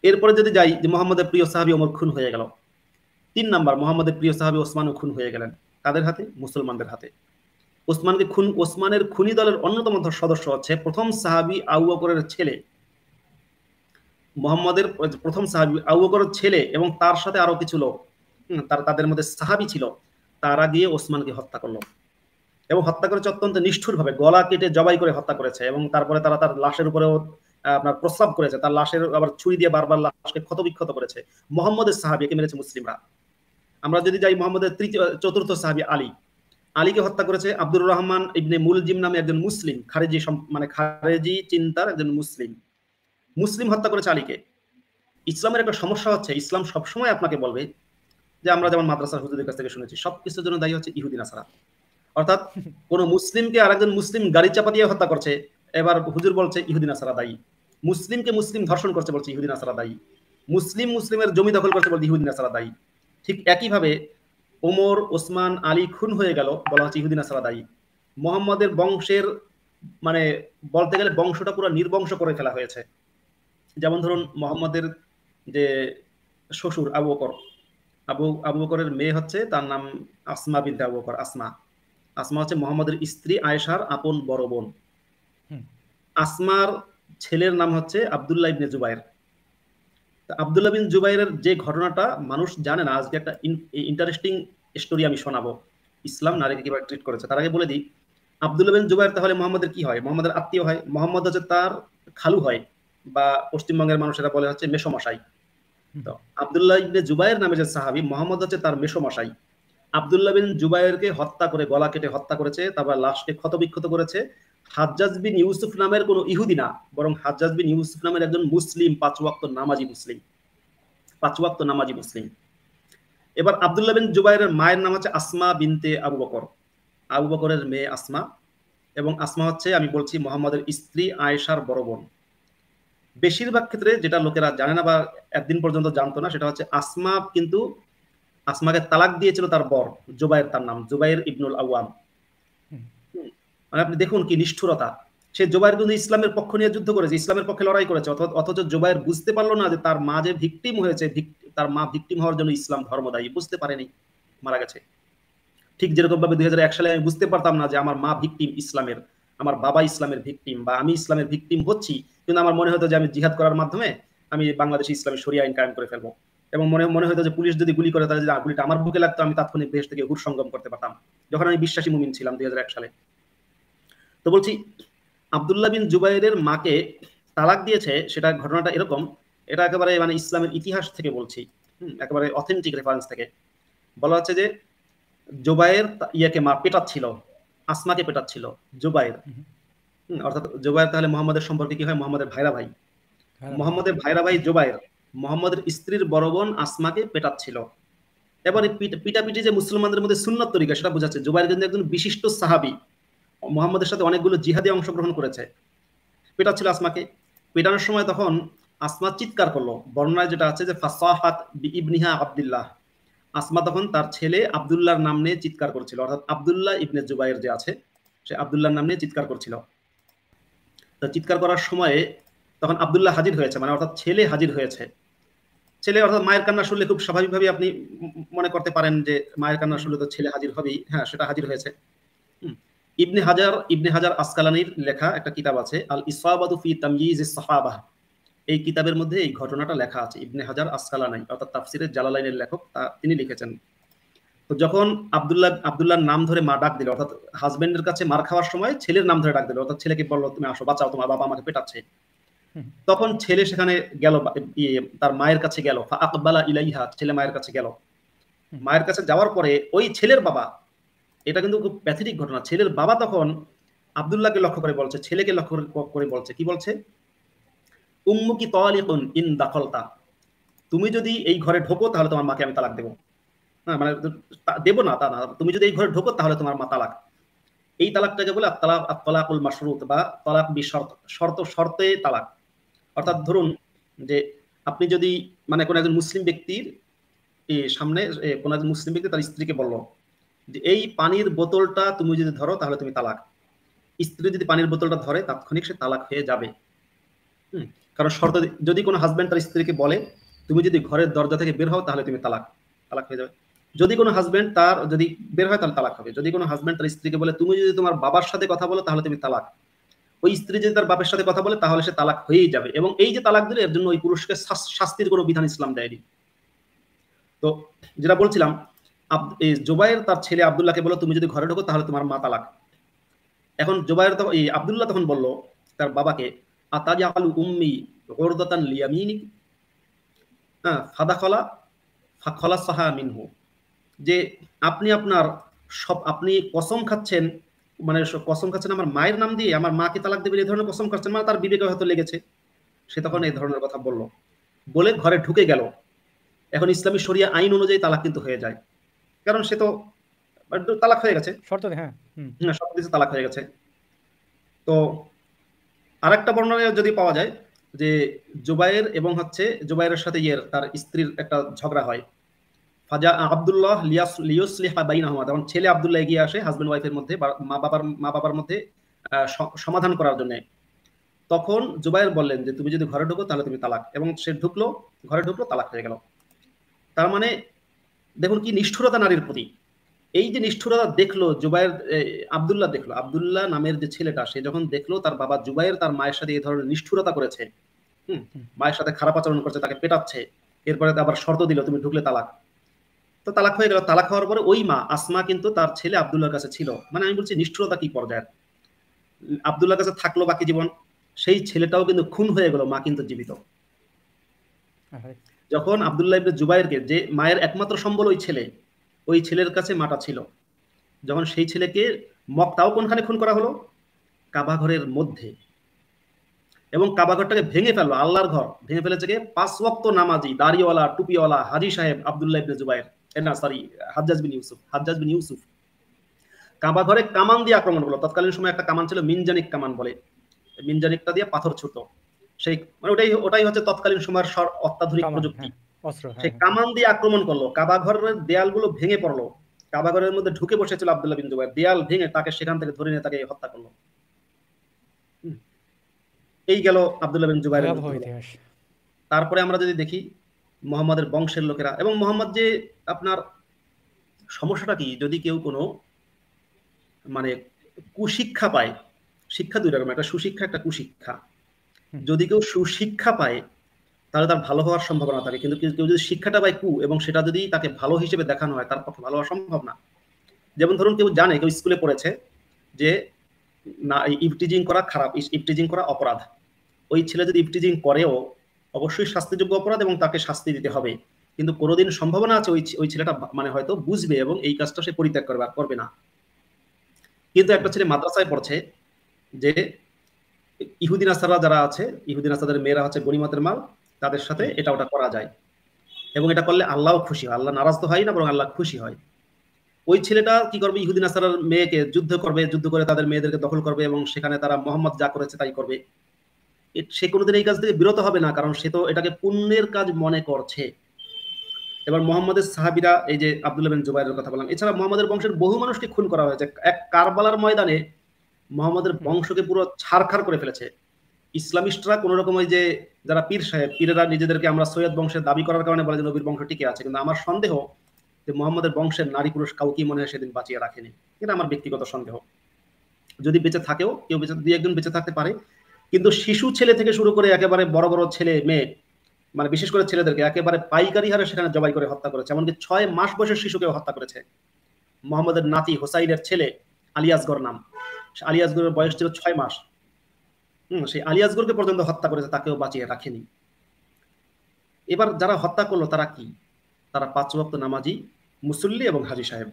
এরপরে যদি যাই যে মোহাম্মদের প্রিয় সাহাবি অমর খুন হয়ে গেল তিন নাম্বার মোহাম্মদের প্রিয় সাহাবি ওসমানও খুন হয়ে গেলেন তাদের হাতে মুসলমানদের হাতে ওসমানকে খুন ওসমানের খুনি দলের অন্যতম সদস্য হচ্ছে প্রথম সাহাবি আউ বকরের ছেলে মোহাম্মদের প্রথম সাহাবি আউ বকরের ছেলে এবং তার সাথে আরো কিছু লোক তার তাদের মধ্যে সাহাবি ছিল তারা গিয়ে ওসমানকে হত্যা করলো এবং হত্যা করেছে অত্যন্ত নিষ্ঠুরভাবে গলা কেটে জবাই করে হত্যা করেছে এবং তারপরে তারা তার লাশের উপরেও আপনার প্রস্তাব করেছে তার লাশের আবার ছুরি দিয়ে বারবার লাশকে ক্ষতবিক্ষত করেছে মোহাম্মদের সাহাবিকে মেরেছে মুসলিমরা আমরা যদি যাই মোহাম্মদের তৃতীয় চতুর্থ সাহাবি আলী আলীকে হত্যা করেছে আব্দুর রহমান ইবনে মুলজিম নামে একজন মুসলিম খারেজি মানে খারেজি চিন্তার একজন মুসলিম মুসলিম হত্যা করেছে আলীকে ইসলামের একটা সমস্যা হচ্ছে ইসলাম সবসময় আপনাকে বলবে যে আমরা যেমন মাদ্রাসার হুজুরের কাছ থেকে শুনেছি সব কিছুর জন্য দায়ী হচ্ছে ইহুদিন আসারা অর্থাৎ কোন মুসলিমকে আরেকজন মুসলিম গাড়ি চাপা দিয়ে হত্যা করছে এবার হুজুর বলছে ইহুদিন আসারা দায়ী মুসলিমকে মুসলিম ধর্ষণ করছে বলছে ইহুদিন আসারা দায়ী মুসলিম মুসলিমের জমি দখল করছে বলছে ইহুদিন আসারা দায়ী ঠিক একইভাবে ওমর ওসমান আলী খুন হয়ে গেল বলা হচ্ছে ইহুদিন আসারা দায়ী মোহাম্মদের বংশের মানে বলতে গেলে বংশটা পুরো নির্বংশ করে ফেলা হয়েছে যেমন ধরুন মোহাম্মদের যে শ্বশুর আবু বকর আবু আবু বকরের মেয়ে হচ্ছে তার নাম আসমা বিনতে আবু বকর আসমা আসমা হচ্ছে মোহাম্মদের স্ত্রী আয়েশার আপন বড় বোন আসমার ছেলের নাম হচ্ছে আবদুল্লাহ ইবনে জুবাইর আবদুল্লাহ বিন জুবাইরের যে ঘটনাটা মানুষ জানে না আজকে একটা ইন্টারেস্টিং স্টোরি আমি শোনাবো ইসলাম নারীকে কিভাবে ট্রিট করেছে তার আগে বলে দিই আবদুল্লাহ বিন জুবাইর তাহলে মোহাম্মদের কি হয় মোহাম্মদের আত্মীয় হয় মোহাম্মদ হচ্ছে তার খালু হয় বা পশ্চিমবঙ্গের মানুষেরা বলে হচ্ছে মেসোমশাই তো আবদুল্লাহ ইবনে জুবাইর নামে যে সাহাবি মোহাম্মদ হচ্ছে তার মেসোমশাই আবদুল্লাহ বিন জুবাইরকে হত্যা করে গলা কেটে হত্যা করেছে তারপর লাশকে ক্ষতবিক্ষত করেছে হাজ্জাজ বিন ইউসুফ নামের কোনো ইহুদি না বরং হাজ্জাজ বিন ইউসুফ নামের একজন মুসলিম পাঁচওয়াক্ত নামাজি মুসলিম পাঁচ ওয়াক্ত নামাজি মুসলিম এবার আবদুল্লাহ বিন জুবাইরের মায়ের নাম হচ্ছে আসমা বিনতে আবু বকর আবু বকরের মেয়ে আসমা এবং আসমা হচ্ছে আমি বলছি মোহাম্মদের স্ত্রী আয়েশার বড় বোন বেশিরভাগ ক্ষেত্রে যেটা লোকেরা জানে না বা একদিন পর্যন্ত জানতো না সেটা হচ্ছে আসমা কিন্তু আসমাকে তালাক দিয়েছিল তার বর জুবাইর তার নাম জুবাইর ইবনুল আওয়াম মানে আপনি দেখুন কি নিষ্ঠুরতা সে জুবাইর কিন্তু ইসলামের পক্ষ নিয়ে যুদ্ধ করেছে ইসলামের পক্ষে লড়াই করেছে অথচ জুবাইর বুঝতে পারলো না যে তার মা যে ভিকটিম হয়েছে তার মা ভিকটিম হওয়ার জন্য ইসলাম ধর্ম দায়ী বুঝতে পারেনি মারা গেছে ঠিক যেরকম ভাবে দুই সালে আমি বুঝতে পারতাম না যে আমার মা ভিকটিম ইসলামের আমার বাবা ইসলামের ভিকটিম বা আমি ইসলামের ভিকটিম হচ্ছি কিন্তু আমার মনে হতো যে আমি জিহাদ করার মাধ্যমে আমি বাংলাদেশে ইসলামী শরিয়া আইন কায়েম করে ফেলবো এবং মনে মনে হতো যে পুলিশ যদি গুলি করে তাহলে যদি গুলিটা আমার বুকে লাগতো আমি তাৎক্ষণিক বেশ থেকে হুর সংগম করতে পারতাম যখন আমি বিশ্বাসী মুমিন ছিলাম দুই সালে তো বলছি আবদুল্লাহ বিন জুবাইরের মাকে তালাক দিয়েছে সেটা ঘটনাটা এরকম এটা একেবারে মানে ইসলামের ইতিহাস থেকে বলছি একেবারে অথেন্টিক রেফারেন্স থেকে বলা হচ্ছে যে জোবায়ের ইয়াকে মা পেটাচ্ছিল আসমাকে পেটাচ্ছিল জোবায়ের অর্থাৎ জোবায়ের তাহলে মোহাম্মদের সম্পর্কে কি হয় মোহাম্মদের ভাইরা ভাই মোহাম্মদের ভাইরা ভাই জোবায়ের মোহাম্মদের স্ত্রীর বড় বোন আসমাকে পেটাচ্ছিল এবারে পিটাপিটি যে মুসলমানদের মধ্যে সুন্নত তরিকা সেটা বোঝাচ্ছে জুবাইর কিন্তু একজন বিশিষ্ট সাহাবি মোহাম্মদের সাথে অনেকগুলো জিহাদে অংশগ্রহণ করেছে পেটাচ্ছিল আসমাকে পেটানোর সময় তখন আসমা চিৎকার করলো বর্ণনায় যেটা আছে যে ফাসাহাত ইবনিহা আবদুল্লাহ আসমা তখন তার ছেলে আবদুল্লাহর নাম নিয়ে চিৎকার করছিল অর্থাৎ আবদুল্লাহ ইবনে জুবাইর যে আছে সে আবদুল্লাহর নাম নিয়ে চিৎকার করছিল তো চিৎকার করার সময়ে তখন আবদুল্লাহ হাজির হয়েছে মানে অর্থাৎ ছেলে হাজির হয়েছে ছেলে অর্থাৎ মায়ের কান্না শুনলে খুব স্বাভাবিকভাবে আপনি মনে করতে পারেন যে মায়ের কান্না শুনলে তো ছেলে হাজির হবেই হ্যাঁ সেটা হাজির হয়েছে ইবনে হাজার ইবনে হাজার আসকালানির লেখা একটা কিতাব আছে আল ইসাবাদু ফি তাময়িজ সাহাবাহ এই কিতাবের মধ্যে এই ঘটনাটা লেখা আছে ইবনে হাজার আসকালানাই অর্থাৎ তাফসিরের জালালাইনের লেখক তা তিনি লিখেছেন তো যখন আবদুল্লাহ আবদুল্লাহর নাম ধরে মা ডাক দিল অর্থাৎ হাজবেন্ডের কাছে মার খাওয়ার সময় ছেলের নাম ধরে ডাক দিল অর্থাৎ ছেলেকে বললো তুমি আসো বাঁচাও তোমার বাবা আমাকে পেটাচ্ছে তখন ছেলে সেখানে গেল ইয়ে তার মায়ের কাছে গেল আকবালা ইলাইহা ছেলে মায়ের কাছে গেল মায়ের কাছে যাওয়ার পরে ওই ছেলের বাবা এটা কিন্তু খুব প্যাথেটিক ঘটনা ছেলের বাবা তখন আবদুল্লাহকে লক্ষ্য করে বলছে ছেলেকে লক্ষ্য করে বলছে কি বলছে উম্মুকি তলিকুন ইন দাখলতা তুমি যদি এই ঘরে ঢোকো তাহলে তোমার মাকে আমি তালাক দেবো হ্যাঁ মানে দেবো না তা না তুমি যদি এই ঘরে ঢোকো তাহলে তোমার মা তালাক এই তালাকটাকে বলে আত্তালাক আত্তালাকুল মাসরুত বা তালাক বি শর্ত শর্ত শর্তে তালাক অর্থাৎ ধরুন যে আপনি যদি মানে কোনো একজন মুসলিম ব্যক্তির সামনে কোনো একজন মুসলিম ব্যক্তি তার স্ত্রীকে বলল যে এই পানির বোতলটা তুমি যদি ধরো তাহলে তুমি তালাক স্ত্রী যদি পানির বোতলটা ধরে তাৎক্ষণিক সে তালাক হয়ে যাবে কারণ শর্ত যদি কোনো হাজব্যান্ড তার স্ত্রীকে বলে তুমি যদি ঘরের দরজা থেকে বের হও তাহলে তুমি তালাক তালাক হয়ে যাবে যদি কোনো হাজব্যান্ড তার যদি বের হয় তাহলে তালাক হবে যদি কোনো হাজব্যান্ড তার স্ত্রীকে বলে তুমি যদি তোমার বাবার সাথে কথা বলো তাহলে তুমি তালাক ওই স্ত্রী যদি তার বাপের সাথে কথা বলে তাহলে সে তালাক হয়েই যাবে এবং এই যে তালাক দিলে এর জন্য ওই পুরুষকে শাস্তির কোনো বিধান ইসলাম দেয়নি তো যেটা বলছিলাম জোবাইয়ের তার ছেলে আবদুল্লাহকে বলো তুমি যদি ঘরে ঢোকো তাহলে তোমার মা তালাক এখন জোবাইয়ের তখন এই আবদুল্লাহ তখন বলল তার বাবাকে আতাজ আলু উম্মি গোরদাতান লিয়ামিনি হ্যাঁ ফাদা খলা খলা সাহা মিনহু যে আপনি আপনার সব আপনি কসম খাচ্ছেন মানে কসম খাচ্ছেন আমার মায়ের নাম দিয়ে আমার মাকে তালাক দেবে এই ধরনের কসম খাচ্ছেন মানে তার বিবেকে হয়তো লেগেছে সে তখন এই ধরনের কথা বলল বলে ঘরে ঢুকে গেল এখন ইসলামী সরিয়া আইন অনুযায়ী তালাক কিন্তু হয়ে যায় কারণ সে তো তালাক হয়ে গেছে হ্যাঁ শর্ত দিয়েছে তালাক হয়ে গেছে তো আরেকটা বর্ণনা যদি পাওয়া যায় যে জুবাইর এবং হচ্ছে জুবাইরের সাথে ইয়ের তার স্ত্রীর একটা ঝগড়া হয় ফাজা আব্দুল্লাহ লিয়াস বাইন আহমদ তখন ছেলে আবদুল্লাহ এগিয়ে আসে হাজব্যান্ড ওয়াইফের মধ্যে মা বাবার মা বাবার মধ্যে সমাধান করার জন্য তখন জুবাইর বললেন যে তুমি যদি ঘরে ঢুকো তাহলে তুমি তালাক এবং সে ঢুকলো ঘরে ঢুকলো তালাক হয়ে গেল তার মানে দেখুন কি নিষ্ঠুরতা নারীর প্রতি এই যে নিষ্ঠুরতা দেখলো জুবাইর আবদুল্লাহ দেখলো আবদুল্লাহ নামের যে ছেলেটা সে যখন দেখলো তার বাবা জুবাইর তার মায়ের সাথে এই ধরনের নিষ্ঠুরতা করেছে হুম মায়ের সাথে খারাপ আচরণ করছে তাকে পেটাচ্ছে এরপরে আবার শর্ত দিল তুমি ঢুকলে তালাক তো তালাক হয়ে গেল তালাক হওয়ার পরে ওই মা আসমা কিন্তু তার ছেলে আবদুল্লার কাছে ছিল মানে আমি বলছি নিষ্ঠুরতা কি পর্যায়ের আবদুল্লার কাছে থাকলো বাকি জীবন সেই ছেলেটাও কিন্তু খুন হয়ে গেল মা কিন্তু জীবিত যখন আবদুল্লাহ ইবনে জুবাইরকে যে মায়ের একমাত্র সম্বল ওই ছেলে ওই ছেলের কাছে মাটা ছিল যখন সেই ছেলেকে মক্তাও কোনখানে খুন করা হলো কাবাঘরের মধ্যে এবং কাবাঘরটাকে ভেঙে ফেললো আল্লাহর ঘর ভেঙে ফেলেছে পাঁচ ওয়াক্ত নামাজি দাড়িওয়ালা টুপিওয়ালা হাজি সাহেব আবদুল্লাহ ইবনে জুবাইর না সরি হাজ্জাজ বিন ইউসুফ হাজ্জাজ বিন ইউসুফ কাবা ঘরে কামান দিয়ে আক্রমণ করলো তৎকালীন সময় একটা কামান ছিল মিনজানিক কামান বলে মিনজানিকটা দিয়ে পাথর ছুটলো সেই মানে ওটাই ওটাই হচ্ছে তৎকালীন সময়ের সর অত্যাধুনিক প্রযুক্তি হ্যাঁ, হ্যাঁ, সেই হ্যাঁ। কামান দিয়ে আক্রমণ করলো কাবা ঘরের দেয়ালগুলো ভেঙে পড়লো কাবা ঘরের মধ্যে ঢুকে বসেছিল আবদুল্লাহ বিন জুবাইর দেয়াল ভেঙে তাকে সেখান থেকে ধরে নিয়ে তাকে হত্যা করলো এই গেল আবদুল্লাহ বিন জুবাইর তারপরে আমরা যদি দেখি মোহাম্মদের বংশের লোকেরা এবং মোহাম্মদ যে আপনার সমস্যাটা কি যদি কেউ কোনো মানে কুশিক্ষা পায় শিক্ষা দুই রকম একটা সুশিক্ষা একটা কুশিক্ষা যদি কেউ সুশিক্ষা পায় তাহলে তার ভালো হওয়ার সম্ভাবনা থাকে কিন্তু কেউ যদি শিক্ষাটা পায় কু এবং সেটা যদি তাকে ভালো হিসেবে দেখানো হয় তার পক্ষে ভালো হওয়া সম্ভব না যেমন ধরুন কেউ জানে কেউ স্কুলে পড়েছে যে না ইভটিজিং করা খারাপ ইভটিজিং করা অপরাধ ওই ছেলে যদি ইভটিজিং করেও অবশ্যই শাস্তিযোগ্য অপরাধ এবং তাকে শাস্তি দিতে হবে কিন্তু কোনোদিন সম্ভাবনা আছে ওই ছেলেটা মানে হয়তো বুঝবে এবং এই কাজটা সে পরিত্যাগ করবে করবে না কিন্তু একটা ছেলে মাদ্রাসায় পড়ছে যে ইহুদিন আসারা যারা আছে ইহুদিন আসাদের মেয়েরা হচ্ছে গরিমাতের মাল তাদের সাথে এটা ওটা করা যায় এবং এটা করলে আল্লাহও খুশি হয় আল্লাহ নারাজ তো হয় না বরং আল্লাহ খুশি হয় ওই ছেলেটা কি করবে ইহুদিন আসার মেয়েকে যুদ্ধ করবে যুদ্ধ করে তাদের মেয়েদেরকে দখল করবে এবং সেখানে তারা মোহাম্মদ যা করেছে তাই করবে সে কোনোদিন এই কাজ থেকে বিরত হবে না কারণ সে তো এটাকে পুণ্যের কাজ মনে করছে এবার মোহাম্মদের সাহাবিরা এই যে আবদুল্লাহ বিন জুবাইরের কথা বললাম এছাড়া মোহাম্মদের বংশের বহু মানুষকে খুন করা হয়েছে এক কারবালার ময়দানে মোহাম্মদের বংশকে পুরো ছাড়খাড় করে ফেলেছে ইসলামিস্টরা কোন রকম ওই যে যারা পীর সাহেব পীরেরা নিজেদেরকে আমরা সৈয়দ বংশের দাবি করার কারণে বলে যে নবীর বংশ টিকে আছে কিন্তু আমার সন্দেহ যে মোহাম্মদের বংশের নারী পুরুষ কাউকে মনে হয় সেদিন বাঁচিয়ে রাখেনি এটা আমার ব্যক্তিগত সন্দেহ যদি বেঁচে থাকেও কেউ বেঁচে দুই একজন বেঁচে থাকতে পারে কিন্তু শিশু ছেলে থেকে শুরু করে একেবারে বড় বড় ছেলে মেয়ে মানে বিশেষ করে ছেলেদেরকে একেবারে পাইকারি হারে সেখানে জবাই করে হত্যা করেছে এমনকি ছয় মাস বয়সের শিশুকে হত্যা করেছে মোহাম্মদের নাতি হোসাইনের ছেলে আলিয়াসগর নাম আলিয়াসগরের বয়স ছিল ছয় মাস হম সেই আলিয়াসগরকে পর্যন্ত হত্যা করেছে তাকেও বাঁচিয়ে রাখেনি এবার যারা হত্যা করলো তারা কি তারা পাঁচ ভক্ত নামাজি মুসল্লি এবং হাজি সাহেব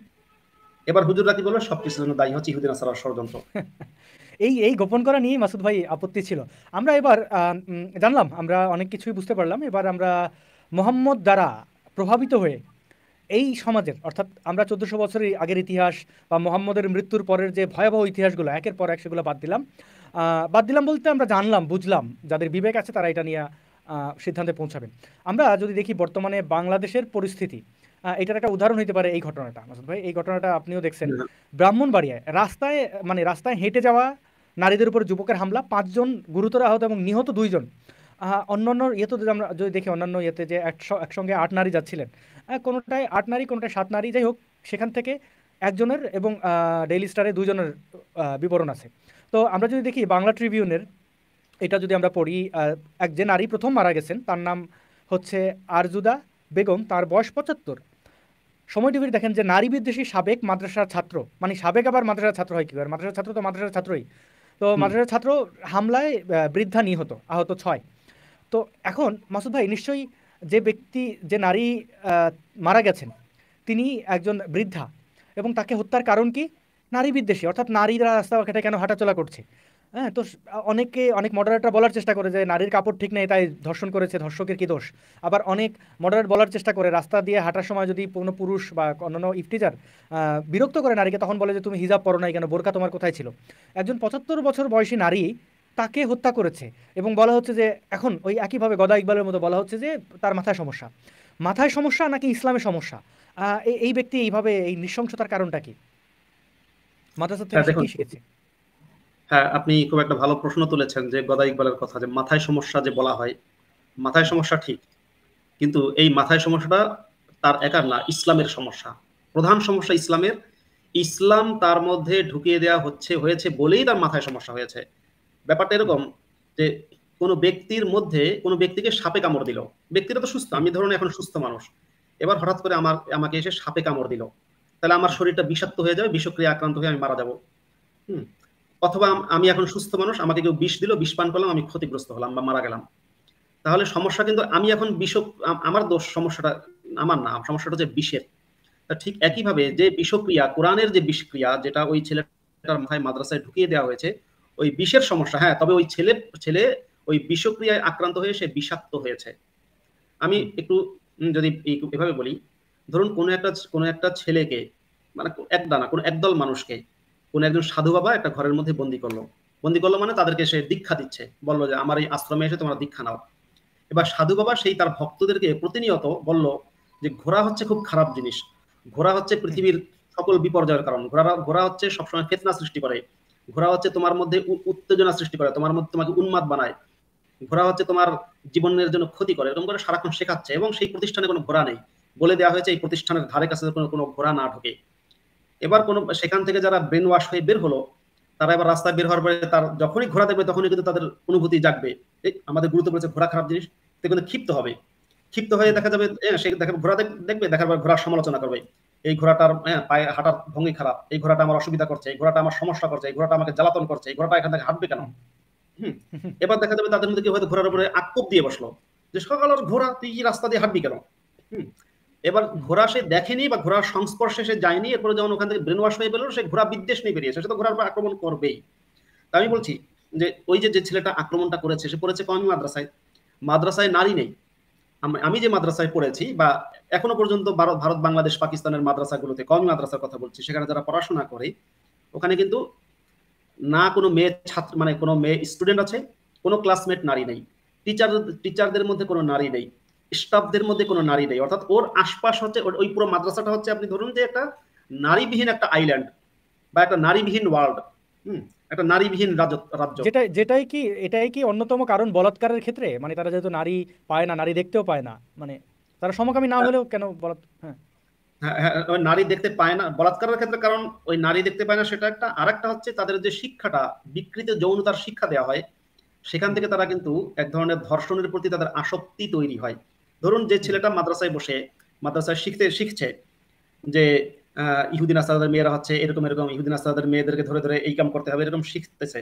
এবার হুজুররা কি বললো সবকিছুর জন্য দায়ী হচ্ছে ইহুদিন আসার ষড়যন্ত্র এই এই গোপন করা নিয়েই মাসুদ ভাই আপত্তি ছিল আমরা এবার জানলাম আমরা অনেক কিছুই বুঝতে পারলাম এবার আমরা মোহাম্মদ দ্বারা প্রভাবিত হয়ে এই সমাজের অর্থাৎ আমরা চোদ্দোশো বছরের আগের ইতিহাস বা মোহাম্মদের মৃত্যুর পরের যে ভয়াবহ ইতিহাসগুলো একের পর এক সেগুলো বাদ দিলাম বাদ দিলাম বলতে আমরা জানলাম বুঝলাম যাদের বিবেক আছে তারা এটা নিয়ে সিদ্ধান্তে পৌঁছাবেন আমরা যদি দেখি বর্তমানে বাংলাদেশের পরিস্থিতি এটার একটা উদাহরণ হতে পারে এই ঘটনাটা মাসুদ ভাই এই ঘটনাটা আপনিও দেখছেন ব্রাহ্মণবাড়িয়ায় রাস্তায় মানে রাস্তায় হেঁটে যাওয়া নারীদের উপর যুবকের হামলা পাঁচজন গুরুতর আহত এবং নিহত দুইজন অন্যান্য ইয়েতে যদি আমরা যদি দেখি অন্যান্য ইয়েতে যে একসঙ্গে আট নারী যাচ্ছিলেন কোনোটায় আট নারী কোনোটায় সাত নারী যাই হোক সেখান থেকে একজনের এবং ডেইলি স্টারে দুজনের বিবরণ আছে তো আমরা যদি দেখি বাংলা ট্রিবিউনের এটা যদি আমরা পড়ি এক যে নারী প্রথম মারা গেছেন তার নাম হচ্ছে আরজুদা বেগম তার বয়স পঁচাত্তর সময় টিভির দেখেন যে নারী বিদ্বেষী সাবেক মাদ্রাসার ছাত্র মানে সাবেক আবার মাদ্রাসার ছাত্র হয় কি আর মাদ্রাসার ছাত্র তো মাদ্রাসার ছাত্রই তো মাদ্রাসার ছাত্র হামলায় বৃদ্ধা নিহত আহত ছয় তো এখন মাসুদ ভাই নিশ্চয়ই যে ব্যক্তি যে নারী মারা গেছেন তিনি একজন বৃদ্ধা এবং তাকে হত্যার কারণ কি নারী বিদ্বেষী অর্থাৎ নারীরা রাস্তা কেন হাঁটাচলা করছে হ্যাঁ তো অনেকে অনেক মডারেটরা বলার চেষ্টা করে যে নারীর কাপড় ঠিক নেই তাই ধর্ষণ করেছে ধর্ষকের কী দোষ আবার অনেক মডারেট বলার চেষ্টা করে রাস্তা দিয়ে হাঁটার সময় যদি কোনো পুরুষ বা অন্যান্য ইফটিজার বিরক্ত করে নারীকে তখন বলে যে তুমি হিজাব পরো নাই কেন বোরকা তোমার কোথায় ছিল একজন পঁচাত্তর বছর বয়সী নারী তাকে হত্যা করেছে এবং বলা হচ্ছে যে এখন ওই একইভাবে গদা ইকবালের মতো বলা হচ্ছে যে তার মাথায় সমস্যা মাথায় সমস্যা নাকি ইসলামের সমস্যা এই ব্যক্তি এইভাবে এই নৃশংসতার কারণটা কি মাথা সত্যি হ্যাঁ, শিখেছে হ্যাঁ আপনি খুব একটা ভালো প্রশ্ন তুলেছেন যে গদা ইকবালের কথা যে মাথায় সমস্যা যে বলা হয় মাথায় সমস্যা ঠিক কিন্তু এই মাথায় সমস্যাটা তার একার না ইসলামের সমস্যা প্রধান সমস্যা ইসলামের ইসলাম তার মধ্যে ঢুকিয়ে দেওয়া হচ্ছে হয়েছে বলেই তার মাথায় সমস্যা হয়েছে ব্যাপারটা এরকম যে কোনো ব্যক্তির মধ্যে কোনো ব্যক্তিকে সাপে কামড় দিল ব্যক্তিটা তো সুস্থ আমি ধরুন এখন সুস্থ মানুষ এবার হঠাৎ করে আমার আমাকে এসে সাপে কামড় দিল তাহলে আমার শরীরটা বিষাক্ত হয়ে যাবে বিষক্রিয়া আক্রান্ত হয়ে আমি মারা যাব হুম অথবা আমি এখন সুস্থ মানুষ আমাকে কেউ বিষ দিল বিষ পান করলাম আমি ক্ষতিগ্রস্ত হলাম বা মারা গেলাম তাহলে সমস্যা কিন্তু আমি এখন বিষ আমার দোষ সমস্যাটা আমার না সমস্যাটা হচ্ছে বিষের ঠিক একইভাবে যে বিষক্রিয়া কোরআনের যে বিষক্রিয়া যেটা ওই ছেলেটার মাথায় মাদ্রাসায় ঢুকিয়ে দেওয়া হয়েছে ওই বিষের সমস্যা হ্যাঁ তবে ওই ছেলে ছেলে ওই বিষক্রিয়ায় আক্রান্ত হয়ে সে বিষাক্ত হয়েছে আমি একটু যদি এভাবে বলি ধরুন কোনো একটা কোনো একটা ছেলেকে মানে একদানা কোনো একদল মানুষকে কোন একজন সাধু বাবা একটা ঘরের মধ্যে বন্দি করলো বন্দি করলো মানে তাদেরকে সে দীক্ষা দিচ্ছে বললো যে আমার এই আশ্রমে এসে তোমরা দীক্ষা নাও এবার সাধু বাবা সেই তার ভক্তদেরকে প্রতিনিয়ত বলল যে ঘোড়া হচ্ছে খুব খারাপ জিনিস ঘোড়া হচ্ছে পৃথিবীর সকল বিপর্যয়ের কারণ ঘোড়া ঘোড়া হচ্ছে সবসময় ফেতনা সৃষ্টি করে ঘোড়া হচ্ছে তোমার মধ্যে উত্তেজনা সৃষ্টি করে তোমার মধ্যে তোমাকে উন্মাদ বানায় ঘোড়া হচ্ছে তোমার জীবনের জন্য ক্ষতি করে এরকম করে সারাক্ষণ শেখাচ্ছে এবং সেই প্রতিষ্ঠানে কোনো ঘোড়া নেই বলে দেওয়া হয়েছে এই প্রতিষ্ঠানের ধারে কাছে কোনো কোনো ঘোড়া না ঢোকে এবার কোন সেখান থেকে যারা ব্রেন ওয়াশ হয়ে বের হলো তারা এবার রাস্তায় বের হওয়ার পরে তার যখনই ঘোরা দেখবে তখনই কিন্তু তাদের অনুভূতি জাগবে আমাদের গুরুত্ব পড়েছে ঘোরা খারাপ জিনিস কিন্তু ক্ষিপ্ত হবে ক্ষিপ্ত হয়ে দেখা যাবে সে দেখা ঘোরা দেখবে দেখার পর ঘোরার সমালোচনা করবে এই ঘোরাটার পায়ে হাঁটার ভঙ্গি খারাপ এই ঘোরাটা আমার অসুবিধা করছে এই ঘোরাটা আমার সমস্যা করছে এই ঘোরাটা আমাকে জ্বালাতন করছে এই ঘোরাটা এখান থেকে হাঁটবে কেন এবার দেখা যাবে তাদের মধ্যে কি হয়তো ঘোরার উপরে আক্ষোপ দিয়ে বসলো যে সকাল ঘোরা ঘোড়া তুই রাস্তা দিয়ে হাঁটবি কেন এবার ঘোড়া সে দেখেনি বা ঘোড়ার সংস্পর্শে সে যায়নি এরপরে যেমন ওখান থেকে ব্রেনওয়াশ হয়ে বেরোলো সে ঘোড়া বিদ্বেষ নিয়ে বেরিয়েছে সে তো ঘোড়ার আক্রমণ করবেই তা আমি বলছি যে ওই যে যে ছেলেটা আক্রমণটা করেছে সে পড়েছে কমি মাদ্রাসায় মাদ্রাসায় নারী নেই আমি যে মাদ্রাসায় পড়েছি বা এখনো পর্যন্ত ভারত ভারত বাংলাদেশ পাকিস্তানের মাদ্রাসাগুলোতে কমি মাদ্রাসার কথা বলছি সেখানে যারা পড়াশোনা করে ওখানে কিন্তু না কোনো মেয়ে ছাত্র মানে কোনো মেয়ে স্টুডেন্ট আছে কোনো ক্লাসমেট নারী নেই টিচার টিচারদের মধ্যে কোনো নারী নেই স্টাফদের মধ্যে কোনো নারী নেই অর্থাৎ ওর আশপাশ হচ্ছে ওই পুরো মাদ্রাসাটা হচ্ছে আপনি ধরুন যে একটা নারীবিহীন একটা আইল্যান্ড বা একটা নারীবিহীন ওয়ার্ল্ড একটা নারীবিহীন রাজ্য যেটা যেটাই কি এটাই কি অন্যতম কারণ বলাৎকারের ক্ষেত্রে মানে তারা যেহেতু নারী পায় না নারী দেখতেও পায় না মানে তারা সমকামী না হ্যাঁ। হলেও কেন বলাৎ হ্যাঁ হ্যাঁ, হ্যাঁ নারী দেখতে পায় না বলাৎকারের ক্ষেত্রে কারণ ওই নারী দেখতে পায় না সেটা একটা আরেকটা হচ্ছে তাদের যে শিক্ষাটা বিকৃত যৌনতার শিক্ষা দেওয়া হয় সেখান থেকে তারা কিন্তু এক ধরনের ধর্ষণের প্রতি তাদের আসক্তি তৈরি হয় ধরুন যে ছেলেটা মাদ্রাসায় বসে মাদ্রাসায় শিখতে শিখছে যে ইহুদিন আসাদের মেয়েরা হচ্ছে এরকম এরকম ইহুদিন আসাদের মেয়েদেরকে ধরে ধরে এই কাম করতে হবে এরকম শিখতেছে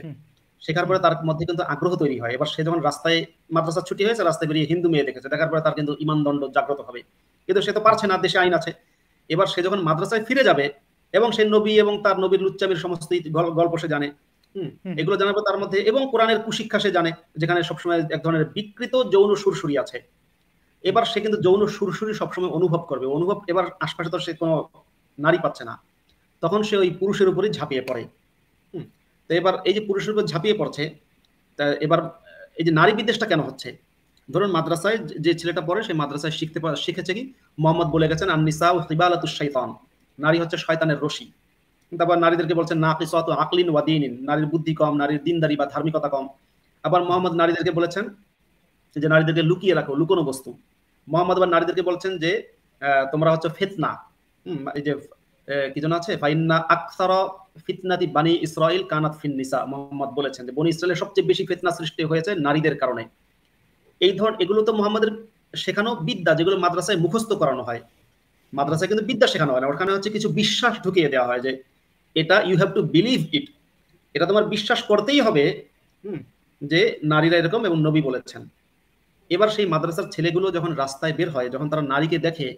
শেখার পরে তার মধ্যে কিন্তু আগ্রহ তৈরি হয় এবার সে যখন রাস্তায় মাদ্রাসা ছুটি হয়েছে রাস্তায় বেরিয়ে হিন্দু মেয়ে দেখেছে দেখার পরে তার কিন্তু ইমানদণ্ড জাগ্রত হবে কিন্তু সে তো পারছে না দেশে আইন আছে এবার সে যখন মাদ্রাসায় ফিরে যাবে এবং সে নবী এবং তার নবীর লুচ্চামির সমস্ত গল্প সে জানে এগুলো জানার পর তার মধ্যে এবং কোরআনের কুশিক্ষা সে জানে যেখানে সবসময় এক ধরনের বিকৃত যৌন সুরসুরি আছে এবার সে কিন্তু যৌন সুরসুরি সবসময় অনুভব করবে অনুভব এবার আশপাশে তো সে কোনো নারী পাচ্ছে না তখন সে ওই পুরুষের উপরে ঝাঁপিয়ে পড়ে তো এবার এই যে পুরুষের উপর ঝাঁপিয়ে পড়ছে তা এবার এই যে নারী বিদ্বেষটা কেন হচ্ছে ধরুন মাদ্রাসায় যে ছেলেটা পড়ে সে মাদ্রাসায় শিখতে শিখেছে কি মোহাম্মদ বলে গেছেন আন্নিসা হিবাল শৈতান নারী হচ্ছে শয়তানের রশি কিন্তু আবার নারীদেরকে বলছেন না কিসাত আকলিন ওয়া দিন নারীর বুদ্ধি কম নারীর দিনদারি বা ধার্মিকতা কম আবার মোহাম্মদ নারীদেরকে বলেছেন যে নারীদেরকে লুকিয়ে রাখো লুকোনো বস্তু মোহাম্মদ আবার নারীদেরকে বলছেন যে তোমরা হচ্ছে ফেতনা এই যে কি জন আছে ফাইন্না আকসার ফিতনাতি বানি ইসরায়েল কানাত ফিন নিসা মোহাম্মদ বলেছেন যে বনি ইসরায়েলের সবচেয়ে বেশি ফিতনা সৃষ্টি হয়েছে নারীদের কারণে এই ধরন এগুলো তো মোহাম্মদের শেখানো বিদ্যা যেগুলো মাদ্রাসায় মুখস্থ করানো হয় মাদ্রাসায় কিন্তু বিদ্যা শেখানো হয় না ওখানে হচ্ছে কিছু বিশ্বাস ঢুকিয়ে দেওয়া হয় যে এটা you have to believe it এটা তোমার বিশ্বাস করতেই হবে হুম যে নারীরা এরকম এবং নবী বলেছেন এবার সেই মাদ্রাসার ছেলেগুলো যখন রাস্তায় বের হয় যখন তারা নারীকে দেখে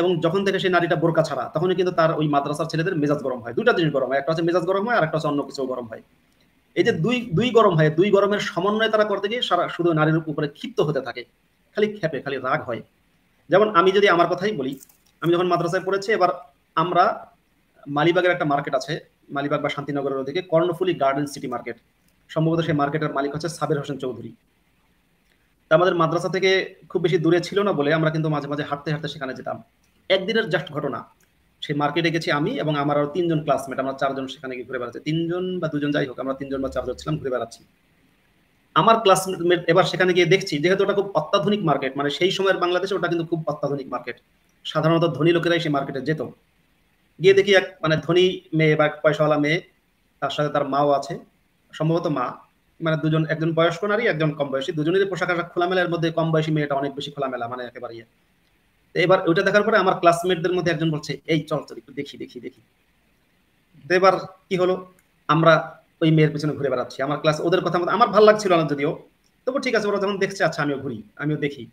এবং যখন থেকে সেই নারীটা বোরকা ছাড়া তখনই কিন্তু তার ওই মাদ্রাসার ছেলেদের মেজাজ গরম হয় দুটা জিনিস গরম হয় একটা হচ্ছে মেজাজ গরম হয় আর একটা হচ্ছে অন্য কিছু গরম হয় এই যে দুই দুই গরম হয় দুই গরমের সমন্বয় তারা করতে গিয়ে সারা শুধু নারীর উপরে ক্ষিপ্ত হতে থাকে খালি খেপে খালি রাগ হয় যেমন আমি যদি আমার কথাই বলি আমি যখন মাদ্রাসায় পড়েছি এবার আমরা মালিবাগের একটা মার্কেট আছে মালিবাগ বা শান্তিনগরের ওদিকে কর্ণফুলি গার্ডেন সিটি মার্কেট সম্ভবত সেই মার্কেটের মালিক হচ্ছে সাবের হোসেন চৌধুরী আমাদের মাদ্রাসা থেকে খুব বেশি দূরে ছিল না বলে আমরা কিন্তু মাঝে মাঝে হাঁটতে হাঁটতে সেখানে যেতাম একদিনের জাস্ট ঘটনা সেই মার্কেটে গেছি আমি এবং আমার আরো তিনজন ক্লাসমেট আমরা চারজন সেখানে গিয়ে ঘুরে বেড়াচ্ছি তিনজন বা দুজন যাই হোক আমরা তিনজন বা চারজন ছিলাম ঘুরে বেড়াচ্ছি আমার ক্লাসমেট এবার সেখানে গিয়ে দেখছি যেহেতু ওটা খুব অত্যাধুনিক মার্কেট মানে সেই সময়ের বাংলাদেশে ওটা কিন্তু খুব অত্যাধুনিক মার্কেট সাধারণত ধনী লোকেরাই সেই মার্কেটে যেত গিয়ে দেখি এক মানে ধনী মেয়ে বা পয়সাওয়ালা মেয়ে তার সাথে তার মাও আছে সম্ভবত মা মানে দুজন একজন বয়স্ক নারী একজন কম বয়সী দুজনের পোশাক আশাক খোলামেলার মধ্যে কম বয়সী মেয়েটা অনেক বেশি খোলামেলা মানে একেবারে ইয়ে। এবার ওইটা দেখার পরে আমার ক্লাসমেটদের মধ্যে একজন বলছে এই চল চল একটু দেখি দেখি দেখি এবার কি হলো আমরা ওই মেয়ের পিছনে ঘুরে বেড়াচ্ছি আমার ক্লাস ওদের কথা মতো আমার ভালো লাগছিল না যদিও তবু ঠিক আছে ওরা যখন দেখছে আচ্ছা আমিও ঘুরি আমিও দেখি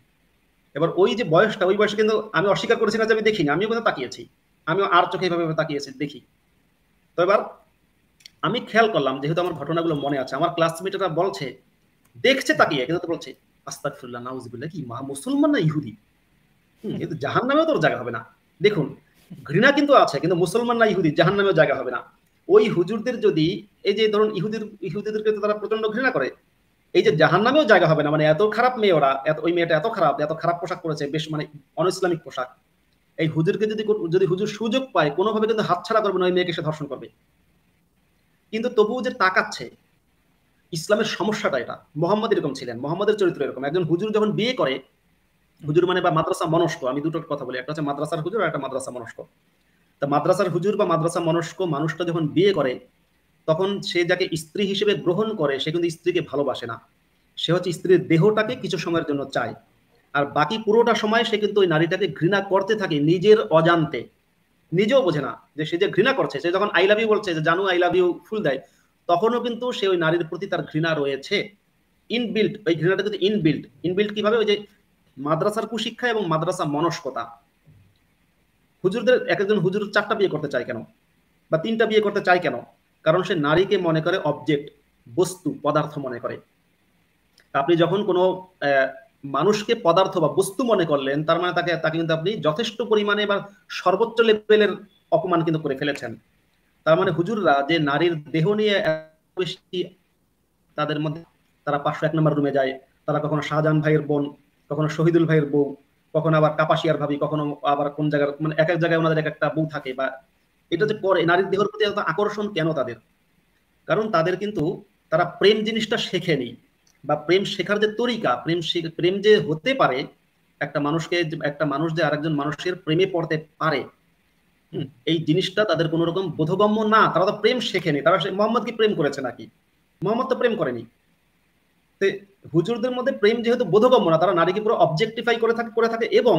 এবার ওই যে বয়সটা ওই বয়সে কিন্তু আমি অস্বীকার করেছি না যে আমি দেখিনি আমিও কিন্তু তাকিয়েছি আমিও আর চোখে এইভাবে তাকিয়েছি দেখি তো এবার আমি খেয়াল করলাম যেহেতু আমার ঘটনাগুলো মনে আছে আমার ক্লাসমেটরা বলছে দেখছে তাকিয়ে কিন্তু বলছে আস্তাকফিরুল্লাহ নাউজুবিল্লাহ কি মা মুসলমান না ইহুদি কিন্তু জাহান নামেও তোর জায়গা হবে না দেখুন ঘৃণা কিন্তু আছে কিন্তু মুসলমান না ইহুদি জাহান নামেও জায়গা হবে না ওই হুজুরদের যদি এই যে ধরুন ইহুদির ইহুদিদেরকে তারা প্রচন্ড ঘৃণা করে এই যে জাহান নামেও জায়গা হবে না মানে এত খারাপ মেয়ে ওরা এত ওই মেয়েটা এত খারাপ এত খারাপ পোশাক করেছে বেশ মানে অন ইসলামিক পোশাক এই হুজুরকে যদি যদি হুজুর সুযোগ পায় কোনোভাবে কিন্তু হাত ছাড়া করবে না ওই মেয়েকে সে ধর্ষণ করবে কিন্তু তবুও যে তাকাচ্ছে ইসলামের সমস্যাটা এটা মোহাম্মদ এরকম ছিলেন মোহাম্মদের চরিত্র এরকম একজন হুজুর যখন বিয়ে করে হুজুর মানে বা মাদ্রাসা মনস্ক আমি দুটো কথা বলি একটা হচ্ছে মাদ্রাসার হুজুর আর একটা মাদ্রাসা মনস্ক তা মাদ্রাসার হুজুর বা মাদ্রাসা মনস্ক মানুষটা যখন বিয়ে করে তখন সে যাকে স্ত্রী হিসেবে গ্রহণ করে সে কিন্তু স্ত্রীকে ভালোবাসে না সে হচ্ছে স্ত্রীর দেহটাকে কিছু সময়ের জন্য চায় আর বাকি পুরোটা সময় সে কিন্তু ওই নারীটাকে ঘৃণা করতে থাকে নিজের অজান্তে নিজেও বোঝে না যে সে যে ঘৃণা করছে সে যখন আই লাভ ইউ বলছে যে জানু আই লাভ ইউ ফুল দেয় তখনও কিন্তু সে ওই নারীর প্রতি তার ঘৃণা রয়েছে ইনবিল্ট ওই ঘৃণাটা কিন্তু ইনবিল্ট ইনবিল্ট কিভাবে ওই যে মাদ্রাসার কুশিক্ষা এবং মাদ্রাসা মনস্কতা হুজুরদের এক একজন হুজুর চারটা বিয়ে করতে চায় কেন বা তিনটা বিয়ে করতে চায় কেন কারণ সে নারীকে মনে করে অবজেক্ট বস্তু পদার্থ মনে করে আপনি যখন কোনো মানুষকে পদার্থ বা বস্তু মনে করলেন তার মানে তাকে তাকে কিন্তু আপনি যথেষ্ট পরিমাণে বা সর্বোচ্চ লেভেলের অপমান কিন্তু করে ফেলেছেন তার মানে হুজুররা যে নারীর দেহ নিয়ে বেশি তাদের মধ্যে তারা পাঁচশো এক নম্বর রুমে যায় তারা কখনো শাহজাহান ভাইয়ের বোন কখনো শহীদুল ভাইয়ের বউ কখনো আবার কাপাসিয়ার ভাবি কখনো আবার কোন জায়গার মানে এক এক জায়গায় ওনাদের এক একটা বউ থাকে বা এটা যে পরে নারীর দেহের প্রতি আকর্ষণ কেন তাদের কারণ তাদের কিন্তু তারা প্রেম জিনিসটা শেখেনি বা প্রেম শেখার যে তরিকা প্রেম প্রেম যে হতে পারে একটা মানুষকে একটা মানুষ যে আরেকজন মানুষের প্রেমে পড়তে পারে এই জিনিসটা তাদের কোন রকম বোধগম্য না তারা তো প্রেম শেখেনি তারা মোহাম্মদ কি প্রেম করেছে নাকি মোহাম্মদ তো প্রেম করেনি তো হুজুরদের মধ্যে প্রেম যেহেতু বোধগম্য না তারা নারীকে পুরো অবজেক্টিফাই করে থাকে করে থাকে এবং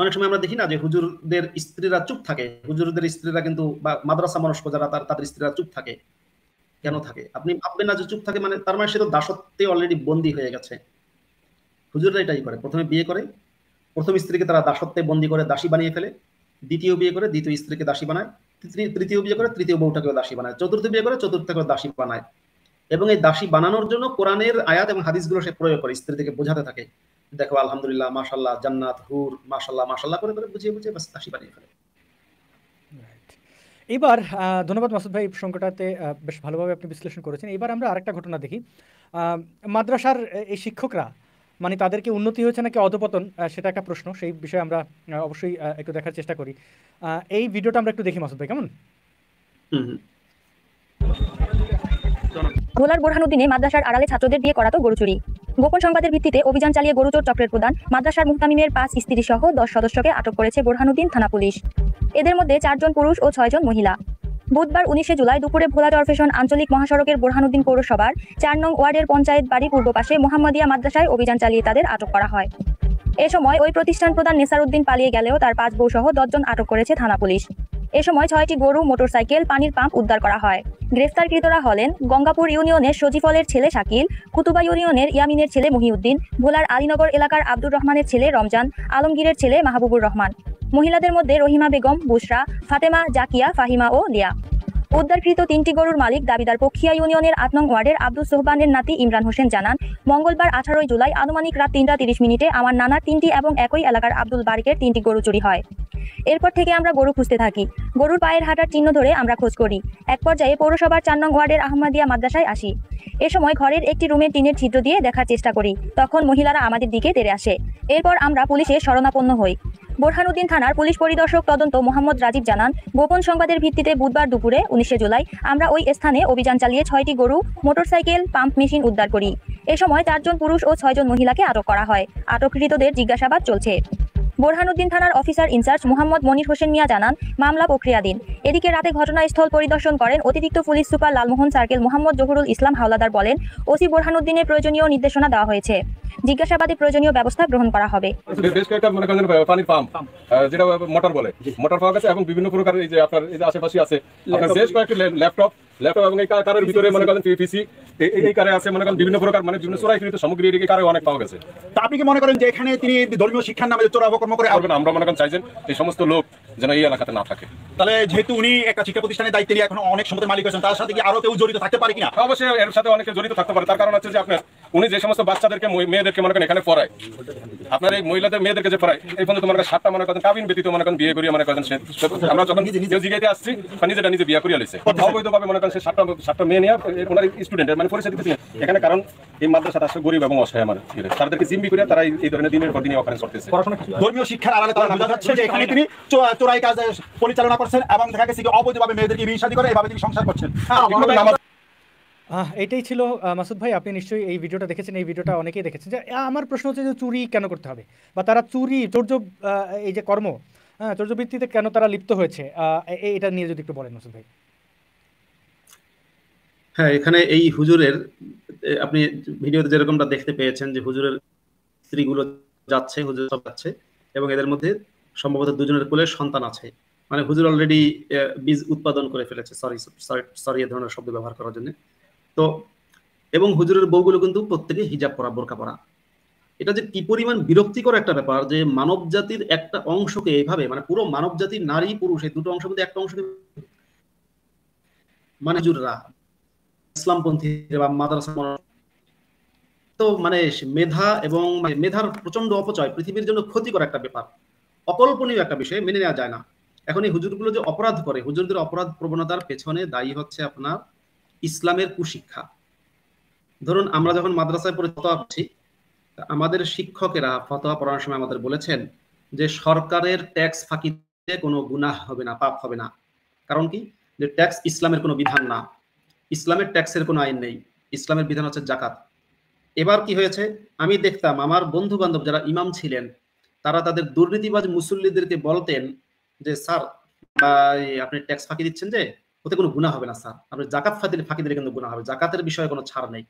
অনেক সময় আমরা দেখি না যে হুজুরদের স্ত্রীরা চুপ থাকে হুজুরদের স্ত্রীরা কিন্তু বা মাদ্রাসা মানুষ যারা তার তাদের স্ত্রীরা চুপ থাকে কেন থাকে আপনি ভাববেন না যে চুপ থাকে মানে তার মানে সে তো দাসত্বে অলরেডি বন্দী হয়ে গেছে হুজুররা এটাই করে প্রথমে বিয়ে করে প্রথম স্ত্রীকে তারা দাসত্বে বন্দি করে দাসী বানিয়ে ফেলে দ্বিতীয় বিয়ে করে দ্বিতীয় স্ত্রীকে দাসী বানায় তৃতীয় বিয়ে করে তৃতীয় বউটাকেও দাসী বানায় চতুর্থ বিয়ে করে চতুর্থকেও দাসী বানায় এবং এই দাসী বানানোর জন্য কোরআনের আয়াত এবং হাদিসগুলো সে প্রয়োগ করে স্ত্রী থেকে বোঝাতে থাকে দেখো আলহামদুলিল্লাহ মাসাল্লাহ জান্নাত হুর মাসাল্লাহ মাসাল্লাহ করে করে বুঝিয়ে বুঝিয়ে বাস দাসী বানিয়ে ফেলে এবার ধন্যবাদ মাসুদ ভাই সংকটাতে বেশ ভালোভাবে আপনি বিশ্লেষণ করেছেন এবার আমরা আরেকটা ঘটনা দেখি মাদ্রাসার এই শিক্ষকরা মানে তাদেরকে উন্নতি হয়েছে নাকি অধপতন সেটা একটা প্রশ্ন সেই বিষয়ে আমরা অবশ্যই একটু দেখার চেষ্টা করি এই ভিডিওটা আমরা একটু দেখি মাসুদ ভাই কেমন ভোলার বোরহানুদ্দিনে মাদ্রাসার আড়ালে ছাত্রদের দিয়ে করাতো গরু চুরি গোপন সংবাদের ভিত্তিতে অভিযান চালিয়ে গরুচোর চক্রের প্রধান মাদ্রাসার মুহতামিমের পাঁচ স্ত্রী সহ দশ সদস্যকে আটক করেছে বোরহানুদ্দিন থানা পুলিশ এদের মধ্যে চারজন পুরুষ ও ছয়জন মহিলা বুধবার উনিশে জুলাই দুপুরে ভোলা ডরফেশন আঞ্চলিক মহাসড়কের বোরহানুদ্দিন পৌরসভার চার নং ওয়ার্ডের পঞ্চায়েত বাড়ি পূর্ব পাশে মোহাম্মদিয়া মাদ্রাসায় অভিযান চালিয়ে তাদের আটক করা হয় এ সময় ওই প্রতিষ্ঠান প্রধান নেসারুদ্দিন পালিয়ে গেলেও তার পাঁচ বউসহ দশজন আটক করেছে থানা পুলিশ এ সময় ছয়টি গরু মোটরসাইকেল পানির পাম্প উদ্ধার করা হয় গ্রেফতারকৃতরা হলেন গঙ্গাপুর ইউনিয়নের সজিফলের ছেলে শাকিল কুতুবা ইউনিয়নের ইয়ামিনের ছেলে মহিউদ্দিন ভোলার আলীনগর এলাকার আব্দুর রহমানের ছেলে রমজান আলমগীরের ছেলে মাহবুবুর রহমান মহিলাদের মধ্যে রহিমা বেগম বুসরা ফাতেমা জাকিয়া ফাহিমা ও লিয়া উদ্ধারকৃত তিনটি গরুর মালিক দাবিদার পক্ষিয়া ইউনিয়নের আট নং ওয়ার্ডের আব্দুল সোহবানের নাতি ইমরান হোসেন জানান মঙ্গলবার আঠারোই জুলাই আনুমানিক রাত তিনটা তিরিশ মিনিটে আমার নানার তিনটি এবং একই এলাকার আব্দুল বারিকের তিনটি গরু চুরি হয় এরপর থেকে আমরা গরু খুঁজতে থাকি গরুর পায়ের হাঁটার চিহ্ন ধরে আমরা খোঁজ করি এক পর্যায়ে পৌরসভার চার নং ওয়ার্ডের আহমদিয়া মাদ্রাসায় আসি এ সময় ঘরের একটি রুমে টিনের ছিদ্র দিয়ে দেখার চেষ্টা করি তখন মহিলারা আমাদের দিকে তেড়ে আসে এরপর আমরা পুলিশে শরণাপন্ন হই বোরহানুদ্দিন থানার পুলিশ পরিদর্শক তদন্ত মোহাম্মদ রাজীব জানান গোপন সংবাদের ভিত্তিতে বুধবার দুপুরে উনিশে জুলাই আমরা ওই স্থানে অভিযান চালিয়ে ছয়টি গরু মোটরসাইকেল পাম্প মেশিন উদ্ধার করি এ সময় চারজন পুরুষ ও ছয়জন মহিলাকে আটক করা হয় আটককৃতদের জিজ্ঞাসাবাদ চলছে বোরহানুদ্দিন থানার অফিসার ইনচার্জ মোহাম্মদ মনির হোসেন মিয়া জানান মামলা প্রক্রিয়াধীন এদিকে রাতে ঘটনাস্থল পরিদর্শন করেন অতিরিক্ত police super Lalmohan circle Mohammad Zahurul Islam Howlader বলেন ওসি বোরহানুদ্দিনের প্রয়োজনীয় নির্দেশনা দেওয়া হয়েছে জিজ্ঞাসাবাদে প্রয়োজনীয় ব্যবস্থা গ্রহণ করা হবে বেশ কয়েকটা মনে করেন পানির পাম্প যেটা মোটর বলে মোটর পাওয়া গেছে এবং বিভিন্ন এই যে আপনার এই যে আশেপাশে আছে আপনার বেশ কয়েকটি ল্যাপটপ ল্যাপটপ এবং এই কারের ভিতরে মনে করেন এই কারে আছে মনে করেন বিভিন্ন প্রকার মানে বিভিন্ন সামগ্রী এদিকে কারে অনেক পাওয়া গেছে তা আপনি কি মনে করেন যে এখানে তিনি ধর্মীয় শিক্ষার নামে চোরা করে আমরা মনে করেন চাইছেন এই সমস্ত লোক যেন এই এলাকাতে না থাকে তাহলে যেহেতু উনি একটা শিক্ষা প্রতিষ্ঠানের দায়িত্ব নিয়ে এখন অনেক সম্পদের মালিক হয়েছেন তার সাথে কি আরো কেউ জড়িত থাকতে পারে কিনা অবশ্যই এর সাথে অনেকে জড়িত থাকতে পারে তার কারণ হচ্ছে যে আপনার উনি যে সমস্ত বাচ্চাদেরকে মেয়েদেরকে মনে করেন এখানে পড়ায় আপনার এই মহিলাদের মেয়েদেরকে যে পড়ায় এই পর্যন্ত মনে করেন সাতটা মনে করেন কাবিন ব্যতীত মনে করেন বিয়ে করিয়া মনে করেন সে আমরা যখন জিগাইতে আসছি নিজেটা নিজে বিয়ে করিয়া লিছে অবৈধভাবে মনে করেন সে সাতটা সাতটা মেয়ে নিয়ে ওনার স্টুডেন্টের মানে পরিচয় দিতেছিলেন এখানে কারণ এই মাদ্রাসাটা আসছে গরিব এবং অসহায় আমার তাদেরকে জিম্মি করিয়া তারা এই ধরনের দিনের পর দিনে অফারেন্স করতেছে ধর্মীয় শিক্ষার আড়ালে তারা বোঝা যাচ্ছে যে এখানে তিনি চোরাই কাজ পরিচালনা করছেন এবং দেখা গেছে যে অবৈধভাবে মেয়েদেরকে বিয়ে শাদী করে এভাবে তিনি সংসার করছেন হ্যাঁ, এটাই ছিল মাসুদ ভাই আপনি নিশ্চয়ই এই ভিডিওটা দেখেছেন এই ভিডিওটা অনেকেই দেখেছেন যে আমার প্রশ্ন হচ্ছে যে চুরি কেন করতে হবে বা তারা চুরি চৌর্য এই যে কর্ম হ্যাঁ চৌর্যবৃত্তিতে কেন তারা লিপ্ত হয়েছে এটা নিয়ে যদি একটু বলেন মাসুদ ভাই হ্যাঁ এখানে এই হুজুরের আপনি ভিডিওতে যেরকমটা দেখতে পেয়েছেন যে হুজুরের স্ত্রীগুলো যাচ্ছে হুজুর সব যাচ্ছে এবং এদের মধ্যে সম্ভবত দুজনের কোলে সন্তান আছে মানে হুজুর অলরেডি বীজ উৎপাদন করে ফেলেছে সরি সরি সরি এ ধরনের শব্দ ব্যবহার করার জন্য তো এবং হুজুরের বউগুলো কিন্তু প্রত্যেকে হিজাব পরা বোরকা পরা এটা যে কি পরিমাণ বিরক্তিকর একটা ব্যাপার যে মানব জাতির একটা অংশকে এইভাবে মানে পুরো মানব জাতির নারী পুরুষ এই দুটো অংশের মধ্যে একটা অংশকে মানে হুজুররা ইসলামপন্থী বা মাদ্রাসা তো মানে মেধা এবং মানে মেধার প্রচন্ড অপচয় পৃথিবীর জন্য ক্ষতিকর একটা ব্যাপার অকল্পনীয় একটা বিষয় মেনে নেওয়া যায় না এখন এই হুজুরগুলো যে অপরাধ করে হুজুরদের অপরাধ প্রবণতার পেছনে দায়ী হচ্ছে আপনার ইসলামের কুশিক্ষা ধরুন আমরা যখন মাদ্রাসায় পড়ে ফতোয়া পড়ছি আমাদের শিক্ষকেরা ফতোয়া পড়ানোর সময় আমাদের বলেছেন যে সরকারের ট্যাক্স ফাঁকিতে কোনো গুনা হবে না পাপ হবে না কারণ কি যে ট্যাক্স ইসলামের কোনো বিধান না ইসলামের ট্যাক্সের কোনো আইন নেই ইসলামের বিধান হচ্ছে জাকাত এবার কি হয়েছে আমি দেখতাম আমার বন্ধু বান্ধব যারা ইমাম ছিলেন তারা তাদের দুর্নীতিবাজ মুসল্লিদেরকে বলতেন যে স্যার আপনি ট্যাক্স ফাঁকি দিচ্ছেন যে ওতে কোনো গুণা হবে না স্যার আপনি জাকাত ফাতিল ফাঁকি দিলে কিন্তু গুণা হবে জাকাতের বিষয়ে কোনো ছাড় নেই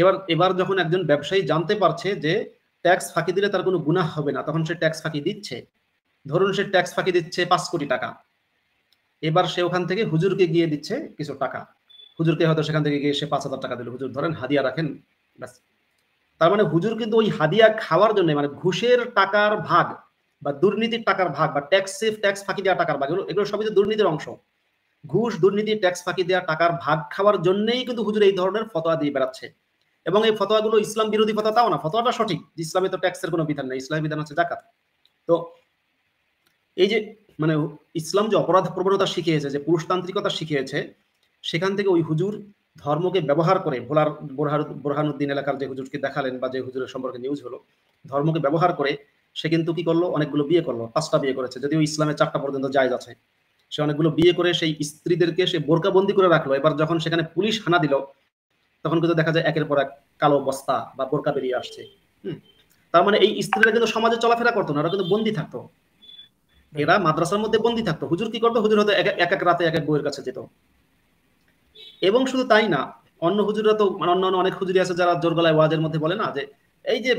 এবার এবার যখন একজন ব্যবসায়ী জানতে পারছে যে ট্যাক্স ফাঁকি দিলে তার কোনো গুণা হবে না তখন সে ট্যাক্স ফাঁকি দিচ্ছে ধরুন সে ট্যাক্স ফাঁকি দিচ্ছে পাঁচ কোটি টাকা এবার সে ওখান থেকে হুজুরকে গিয়ে দিচ্ছে কিছু টাকা হুজুরকে হয়তো সেখান থেকে গিয়ে সে পাঁচ হাজার টাকা দিল হুজুর ধরেন হাদিয়া রাখেন ব্যাস তার মানে হুজুর কিন্তু ওই হাদিয়া খাওয়ার জন্য মানে ঘুষের টাকার ভাগ বা দুর্নীতির টাকার ভাগ বা ট্যাক্সে ট্যাক্স ফাঁকি দেওয়া টাকার ভাগ এগুলো সবই তো দুর্নীতির অংশ ঘুষ দুর্নীতি ট্যাক্স ফাঁকি দেওয়া টাকার ভাগ খাওয়ার জন্যই কিন্তু হুজুর এই ধরনের ফতোয়া দিয়ে বেড়াচ্ছে এবং এই ফতোয়াগুলো ইসলাম বিরোধী ফতোয়া তাও না ফতোয়াটা সঠিক ইসলামে তো ট্যাক্সের কোনো বিধান নেই ইসলামের বিধান হচ্ছে জাকাত তো এই যে মানে ইসলাম যে অপরাধ প্রবণতা শিখিয়েছে যে পুরুষতান্ত্রিকতা শিখিয়েছে সেখান থেকে ওই হুজুর ধর্মকে ব্যবহার করে ভোলার বোরহার বোরহানুদ্দিন এলাকার যে হুজুরকে দেখালেন বা যে হুজুরের সম্পর্কে নিউজ হলো ধর্মকে ব্যবহার করে সে কিন্তু কি করলো অনেকগুলো বিয়ে করলো পাঁচটা বিয়ে করেছে যদিও ইসলামে চারটা পর্যন্ত যায় আছে সে অনেকগুলো বিয়ে করে সেই স্ত্রীদেরকে সে বোরকাবন্দি করে রাখলো এবার যখন সেখানে পুলিশ হানা দিল তখন কিন্তু দেখা যায় একের পর এক কালো বস্তা বা বোরকা বেরিয়ে আসছে তার মানে এই স্ত্রীরা কিন্তু সমাজে চলাফেরা করতো না ওরা কিন্তু বন্দি থাকতো এরা মাদ্রাসার মধ্যে বন্দি থাকতো হুজুর কি করতো হুজুর হয়তো এক এক রাতে এক এক বইয়ের কাছে যেত এবং শুধু তাই না অন্য হুজুরা তো মানে অন্য অন্য অনেক হুজুরি আছে যারা জোর গলায় ওয়াজের মধ্যে বলে না যে এই যে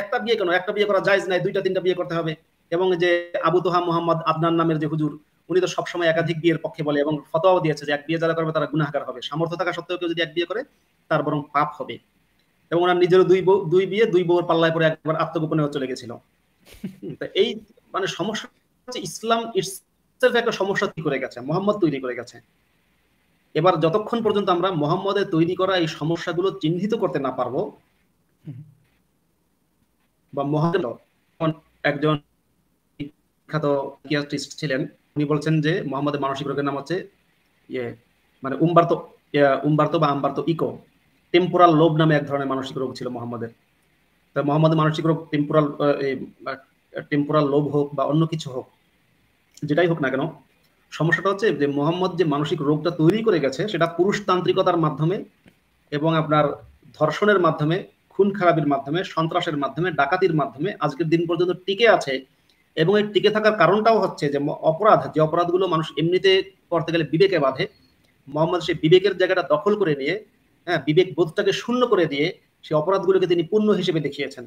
একটা বিয়ে কেন একটা বিয়ে করা যায় নাই দুইটা তিনটা বিয়ে করতে হবে এবং যে আবু তোহা মোহাম্মদ আদনান নামের যে হুজুর উনি তো সবসময় একাধিক বিয়ের পক্ষে বলে এবং ফতোয়াও দিয়েছে যে এক বিয়ে যারা করবে তারা গুনাহগার হবে সামর্থ্য থাকা সত্ত্বেও কেউ যদি এক বিয়ে করে তার বরং পাপ হবে এবং ওনার নিজেরও দুই বউ দুই বিয়ে দুই বউর পাল্লায় পরে একবার আত্মগোপনেও চলে গেছিল এই মানে সমস্যা হচ্ছে ইসলাম একটা সমস্যা তৈরি করে গেছে মোহাম্মদ তৈরি করে গেছে এবার যতক্ষণ পর্যন্ত আমরা মোহাম্মদের তৈরি করা এই সমস্যাগুলো চিহ্নিত করতে না পারবো বা মহাজন একজন বিখ্যাত ছিলেন উনি বলছেন যে মোহাম্মদের মানসিক রোগের নাম হচ্ছে ইয়ে মানে উম্বার্ত ইয়ে, উম্বার্ত বা আম্বার্ত ইকো টেম্পোরাল লোভ নামে এক ধরনের মানসিক রোগ ছিল মোহাম্মদের তা মোহাম্মদের মানসিক রোগ টেম্পোরাল টেম্পোরাল লোভ হোক বা অন্য কিছু হোক যেটাই হোক না কেন সমস্যাটা হচ্ছে যে মোহাম্মদ যে মানসিক রোগটা তৈরি করে গেছে সেটা পুরুষতান্ত্রিকতার মাধ্যমে এবং আপনার ধর্ষণের মাধ্যমে খুন খারাপির মাধ্যমে সন্ত্রাসের মাধ্যমে ডাকাতির মাধ্যমে আজকের দিন পর্যন্ত টিকে আছে এবং এর টিকে থাকার কারণটাও হচ্ছে যে অপরাধ যে অপরাধগুলো মানুষ এমনিতে করতে গেলে বিবেকে বাঁধে মোহাম্মদ সেই বিবেকের জায়গাটা দখল করে নিয়ে হ্যাঁ বিবেক বোধটাকে শূন্য করে দিয়ে সেই অপরাধগুলোকে তিনি পূর্ণ হিসেবে দেখিয়েছেন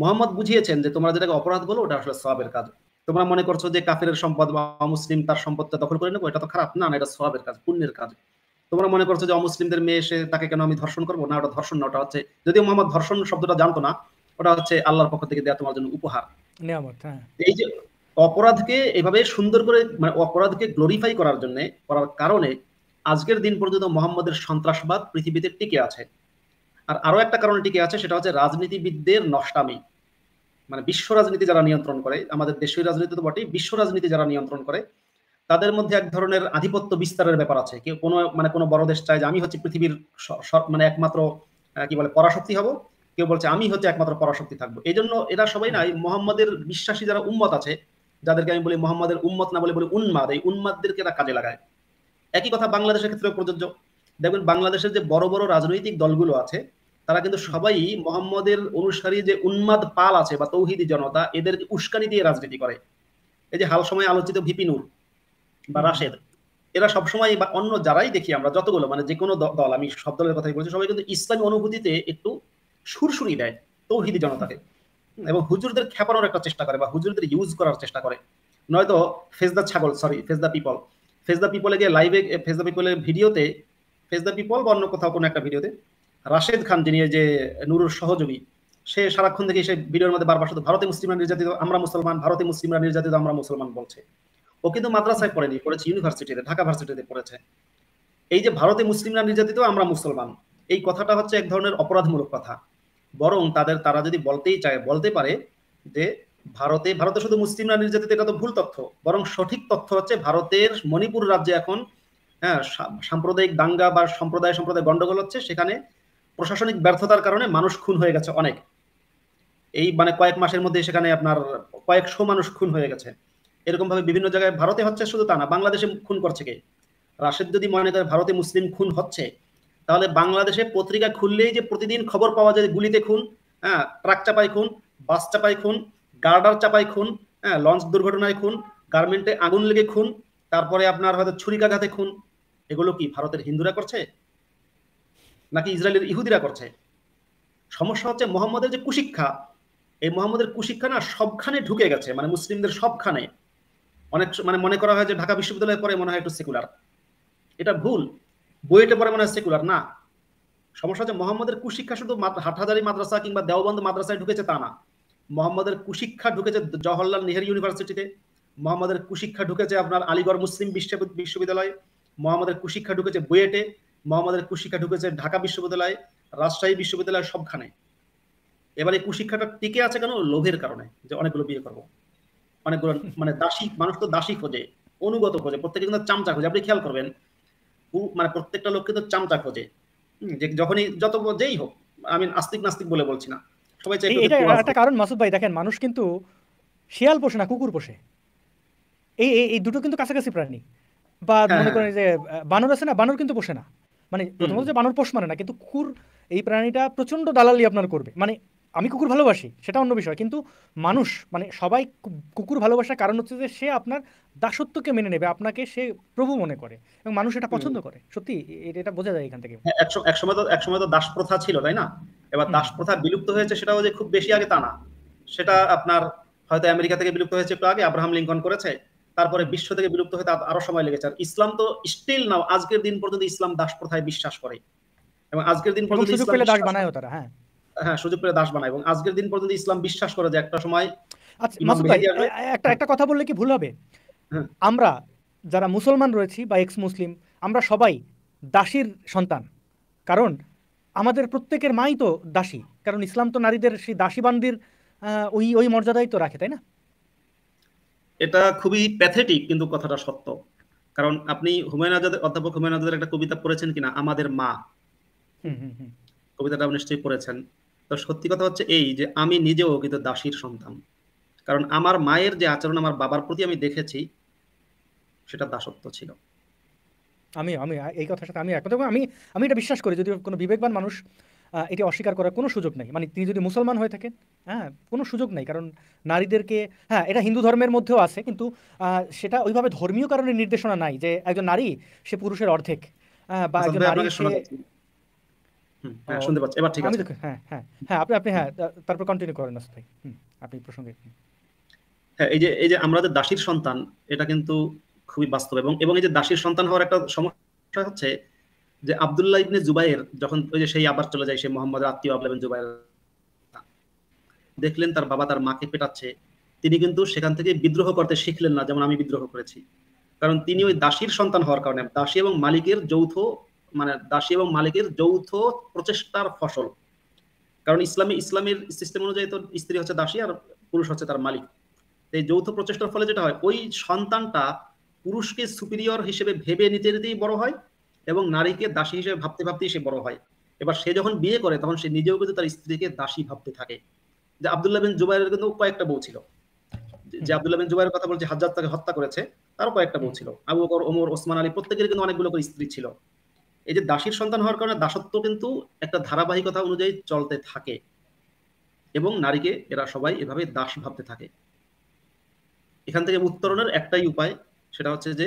মোহাম্মদ বুঝিয়েছেন যে তোমরা যেটাকে অপরাধ বলো ওটা আসলে সবাবের কাজ তোমরা মনে করছো যে কাফের সম্পদ বা অমুসলিম তার সম্পদটা দখল করে নেবো এটা তো খারাপ না না এটা সবাবের কাজ পুণ্যের কাজ তোমরা মনে করছো যে অমুসলিমদের মেয়ে এসে তাকে কেন আমি ধর্ষণ করবো না ওটা ধর্ষণ না ওটা হচ্ছে যদিও মোহাম্মদ ধর্ষণ শব্দটা জানতো না ওটা হচ্ছে আল্লাহর পক্ষ থেকে দেওয়া তোমার জন্য উপহার হ্যাঁ। এই যে অপরাধকে এভাবে সুন্দর করে মানে অপরাধকে গ্লোরিফাই করার জন্য করার কারণে আজকের দিন পর্যন্ত মোহাম্মদের সন্ত্রাসবাদ পৃথিবীতে টিকে আছে আর আরো একটা কারণে টিকে আছে সেটা হচ্ছে রাজনীতিবিদদের নষ্টামি মানে বিশ্ব রাজনীতি যারা নিয়ন্ত্রণ করে আমাদের দেশীয় রাজনীতি তো বটেই বিশ্ব রাজনীতি যারা নিয়ন্ত্রণ করে তাদের মধ্যে এক ধরনের আধিপত্য বিস্তারের ব্যাপার আছে কেউ কোনো মানে কোনো বড় দেশ চায় যে আমি হচ্ছে পৃথিবীর মানে একমাত্র কি বলে পরাশক্তি হব কেউ বলছে আমি হচ্ছে একমাত্র পরাশক্তি থাকবো এই জন্য এরা সবাই নাই মোহাম্মদের বিশ্বাসী যারা উম্মত আছে যাদেরকে আমি বলি মোহাম্মদের উম্মত না বলে বলি উন্মাদ এই উন্মাদদেরকে এরা কাজে লাগায় একই কথা বাংলাদেশের ক্ষেত্রেও প্রযোজ্য দেখবেন বাংলাদেশের যে বড় বড় রাজনৈতিক দলগুলো আছে তারা কিন্তু সবাই মোহাম্মদের অনুসারী যে উন্মাদ পাল আছে বা তৌহিদি জনতা এদের উস্কানি দিয়ে রাজনীতি করে এই যে হাল সময় আলোচিত ভিপিনুর বা রাশেদ এরা সবসময় বা অন্য যারাই দেখি আমরা যতগুলো মানে যে কোনো দল আমি সব দলের কথাই বলছি সবাই কিন্তু ইসলামী অনুভূতিতে একটু সুরসুরি দেয় তৌহিদি জনতাকে এবং হুজুরদের খেপানোর একটা চেষ্টা করে বা হুজুরদের ইউজ করার চেষ্টা করে নয়তো ফেজ দ্য ছাগল sorry face the people face the পিপলে গিয়ে লাইভে ফেস দ্য পিপলের ভিডিওতে ফেস দ্য পিপল বা অন্য কোথাও কোনো একটা ভিডিওতে রাশেদ খান যিনি যে নুরুর সহযোগী সে সারাক্ষণ থেকে সে ভিডিওর মধ্যে বারবার শুধু ভারতে মুসলিমরা নির্যাতিত আমরা মুসলমান ভারতে মুসলিমরা নির্যাতিত আমরা মুসলমান বলছে ও কিন্তু মাদ্রাসায় পড়েনি পড়েছে ইউনিভার্সিটিতে ঢাকা ভার্সিটিতে পড়েছে এই যে ভারতে মুসলিমরা নির্যাতিত আমরা মুসলমান এই কথাটা হচ্ছে এক ধরনের অপরাধমূলক কথা বরং তাদের তারা যদি বলতেই চায় বলতে পারে যে ভারতে ভারতে শুধু মুসলিমরা নির্যাতিত এটা তো ভুল তথ্য বরং সঠিক তথ্য হচ্ছে ভারতের মণিপুর রাজ্যে এখন হ্যাঁ সাম্প্রদায়িক দাঙ্গা বা সম্প্রদায় সম্প্রদায় গন্ডগোল হচ্ছে সেখানে প্রশাসনিক ব্যর্থতার কারণে মানুষ খুন হয়ে গেছে অনেক এই মানে কয়েক মাসের মধ্যে সেখানে আপনার কয়েকশো মানুষ খুন হয়ে গেছে এরকম ভাবে বিভিন্ন জায়গায় ভারতে হচ্ছে শুধু তা না বাংলাদেশে খুন করছে কে রাশেদ যদি মনে করে ভারতে মুসলিম খুন হচ্ছে তাহলে বাংলাদেশে পত্রিকা খুললেই যে প্রতিদিন খবর পাওয়া যায় গুলিতে খুন হ্যাঁ ট্রাক চাপাই খুন বাস চাপাই খুন গার্ডার চাপাই খুন হ্যাঁ লঞ্চ দুর্ঘটনায় খুন গার্মেন্টে আগুন লেগে খুন তারপরে আপনার হয়তো ছুরিকাঘাতে খুন এগুলো কি ভারতের হিন্দুরা করছে নাকি ইসরায়েলের ইহুদিরা করছে সমস্যা হচ্ছে মোহাম্মদের যে কুশিক্ষা এই মোহাম্মদের কুশিক্ষা না সবখানে ঢুকে গেছে মানে মুসলিমদের সবখানে অনেক মানে মনে করা হয় যে ঢাকা বিশ্ববিদ্যালয়ের পরে মনে হয় একটু সেকুলার এটা ভুল বইটা পরে মনে হয় সেকুলার না সমস্যা হচ্ছে মোহাম্মদের কুশিক্ষা শুধু হাটহাজারি মাদ্রাসা কিংবা দেওবন্দ মাদ্রাসায় ঢুকেছে তা না মোহাম্মদের কুশিক্ষা ঢুকেছে জওহরলাল নেহরু ইউনিভার্সিটিতে মোহাম্মদের কুশিক্ষা ঢুকেছে আপনার আলিগড় মুসলিম বিশ্ববিদ্যালয়ে মোহাম্মদের কুশিক্ষা ঢুকেছে বুয়েটে মোহাম্মদের কুশিক্ষা ঢুকেছে ঢাকা বিশ্ববিদ্যালয়ে রাজশাহী বিশ্ববিদ্যালয় সবখানে এবার এই কুশিক্ষাটা টিকে আছে কেন লোভের কারণে যে অনেকগুলো বিয়ে করবো অনেকগুলো মানে দাসী মানুষ তো দাসী খোঁজে অনুগত খোঁজে প্রত্যেকে কিন্তু চামচা খোঁজে আপনি খেয়াল করবেন মানে প্রত্যেকটা লোককে তো চামচা খোঁজে যে যখনই যত যেই হোক আমি আস্তিক নাস্তিক বলে বলছি না সবাই চাই এটা একটা কারণ মাসুদ ভাই দেখেন মানুষ কিন্তু শিয়াল পোষে না কুকুর পোষে এই এই দুটো কিন্তু কাছাকাছি প্রাণী বা হ্যাঁ, মনে হ্যাঁ। করেন যে বানর আছে না বানর কিন্তু পোষে না মানে প্রথমত যে বানর পোষ মানে না কিন্তু কুকুর এই প্রাণীটা প্রচন্ড দালালি আপনার করবে মানে আমি কুকুর ভালোবাসি সেটা অন্য বিষয় কিন্তু মানুষ মানে সবাই কুকুর ভালোবাসার কারণ হচ্ছে যে সে আপনার দাসত্বকে মেনে নেবে আপনাকে সে প্রভু মনে করে এবং মানুষ এটা পছন্দ করে সত্যি এটা বোঝা যায় এখান থেকে হ্যাঁ, একসময় তো একসময় তো দাস প্রথা ছিল তাই না এবার দাস প্রথা বিলুপ্ত হয়েছে সেটাও যে খুব বেশি আগে তা না সেটা আপনার হয়তো আমেরিকা থেকে বিলুপ্ত হয়েছে একটু আগে আব্রাহাম লিঙ্কন করেছে তারপরে বিশ্ব থেকে বিলুপ্ত হতে আরো সময় লেগেছে আর ইসলাম তো স্টিল নাও আজকের দিন পর্যন্ত ইসলাম দাস প্রথায় বিশ্বাস করে এবং আজকের দিন পর্যন্ত ইসলাম দাস বানায় তারা হ্যাঁ হ্যাঁ সুযোগ করে দাস বানায় এবং আজকের দিন পর্যন্ত ইসলাম বিশ্বাস করে যে একটা সময় আচ্ছা একটা একটা কথা বললে কি ভুল হবে হ্যাঁ। আমরা যারা মুসলমান রয়েছি বা এক্স মুসলিম আমরা সবাই দাসীর সন্তান কারণ আমাদের প্রত্যেকের মাই তো দাসী কারণ ইসলাম তো নারীদের সেই দাসী বান্দির ওই ওই মর্যাদাই তো রাখে তাই না এটা খুবই প্যাথেটিক কিন্তু কথাটা সত্য কারণ আপনি হুমায়ুন আজাদের অধ্যাপক হুমায়ুন আজাদের একটা কবিতা পড়েছেন কিনা আমাদের মা কবিতাটা নিশ্চয়ই পড়েছেন তো সত্যি কথা হচ্ছে এই যে আমি নিজেও কিন্তু দাসীর সন্তান কারণ আমার মায়ের যে আচরণ আমার বাবার প্রতি আমি দেখেছি সেটা দাসত্ব ছিল আমি আমি এই কথার সাথে আমি একমত আমি আমি এটা বিশ্বাস করি যদি কোনো বিবেকবান মানুষ এটি অস্বীকার করার কোনো সুযোগ নেই মানে তিনি যদি মুসলমান হয়ে থাকেন হ্যাঁ কোনো সুযোগ নেই কারণ নারীদেরকে হ্যাঁ এটা হিন্দু ধর্মের মধ্যেও আছে কিন্তু সেটা ওইভাবে ধর্মীয় কারণে নির্দেশনা নাই যে একজন নারী সে পুরুষের অর্ধেক হ্যাঁ, বা একজন নারী দাসীর সন্তান এটা কিন্তু খুবই বাস্তব এবং এই যে দাসীর সন্তান হওয়ার একটা সমস্যা হচ্ছে যে আবদুল্লাহ ইবনে যখন ওই যে সেই আবার চলে যায় মোহাম্মদ আত্মীয় আবলা জুবাইয়ের দেখলেন তার বাবা তার মাকে পেটাচ্ছে তিনি কিন্তু সেখান থেকে বিদ্রোহ করতে শিখলেন না যেমন আমি বিদ্রোহ করেছি কারণ তিনি ওই দাসীর সন্তান হওয়ার কারণে দাসী এবং মালিকের যৌথ মানে দাসী এবং মালিকের যৌথ প্রচেষ্টার ফসল কারণ ইসলামী ইসলামের সিস্টেম অনুযায়ী তো স্ত্রী হচ্ছে দাসী আর পুরুষ হচ্ছে তার মালিক এই যৌথ প্রচেষ্টার ফলে যেটা হয় ওই সন্তানটা পুরুষকে সুপিরিয়র হিসেবে ভেবে নিতে নিতেই বড় হয় এবং নারীকে দাসী হিসেবে ভাবতে ভাবতেই সে বড় হয় এবার সে যখন বিয়ে করে তখন সে নিজেও কিন্তু তার স্ত্রীকে দাসী ভাবতে থাকে যে আবদুল্লাহ বিন জুবাইরের কিন্তু কয়েকটা বউ ছিল যে আবদুল্লাহ বিন জুবাইরের কথা বলছে হাজার তাকে হত্যা করেছে তারও কয়েকটা বউ ছিল আবু বকর ওমর ওসমান আলী প্রত্যেকের কিন্তু অনেকগুলো স্ত্রী ছিল এই যে দাসীর সন্তান হওয়ার কারণে দাসত্ব কিন্তু একটা ধারাবাহিকতা অনুযায়ী চলতে থাকে এবং নারীকে এরা সবাই এভাবে দাস ভাবতে থাকে এখান থেকে উত্তরণের একটাই উপায় সেটা হচ্ছে যে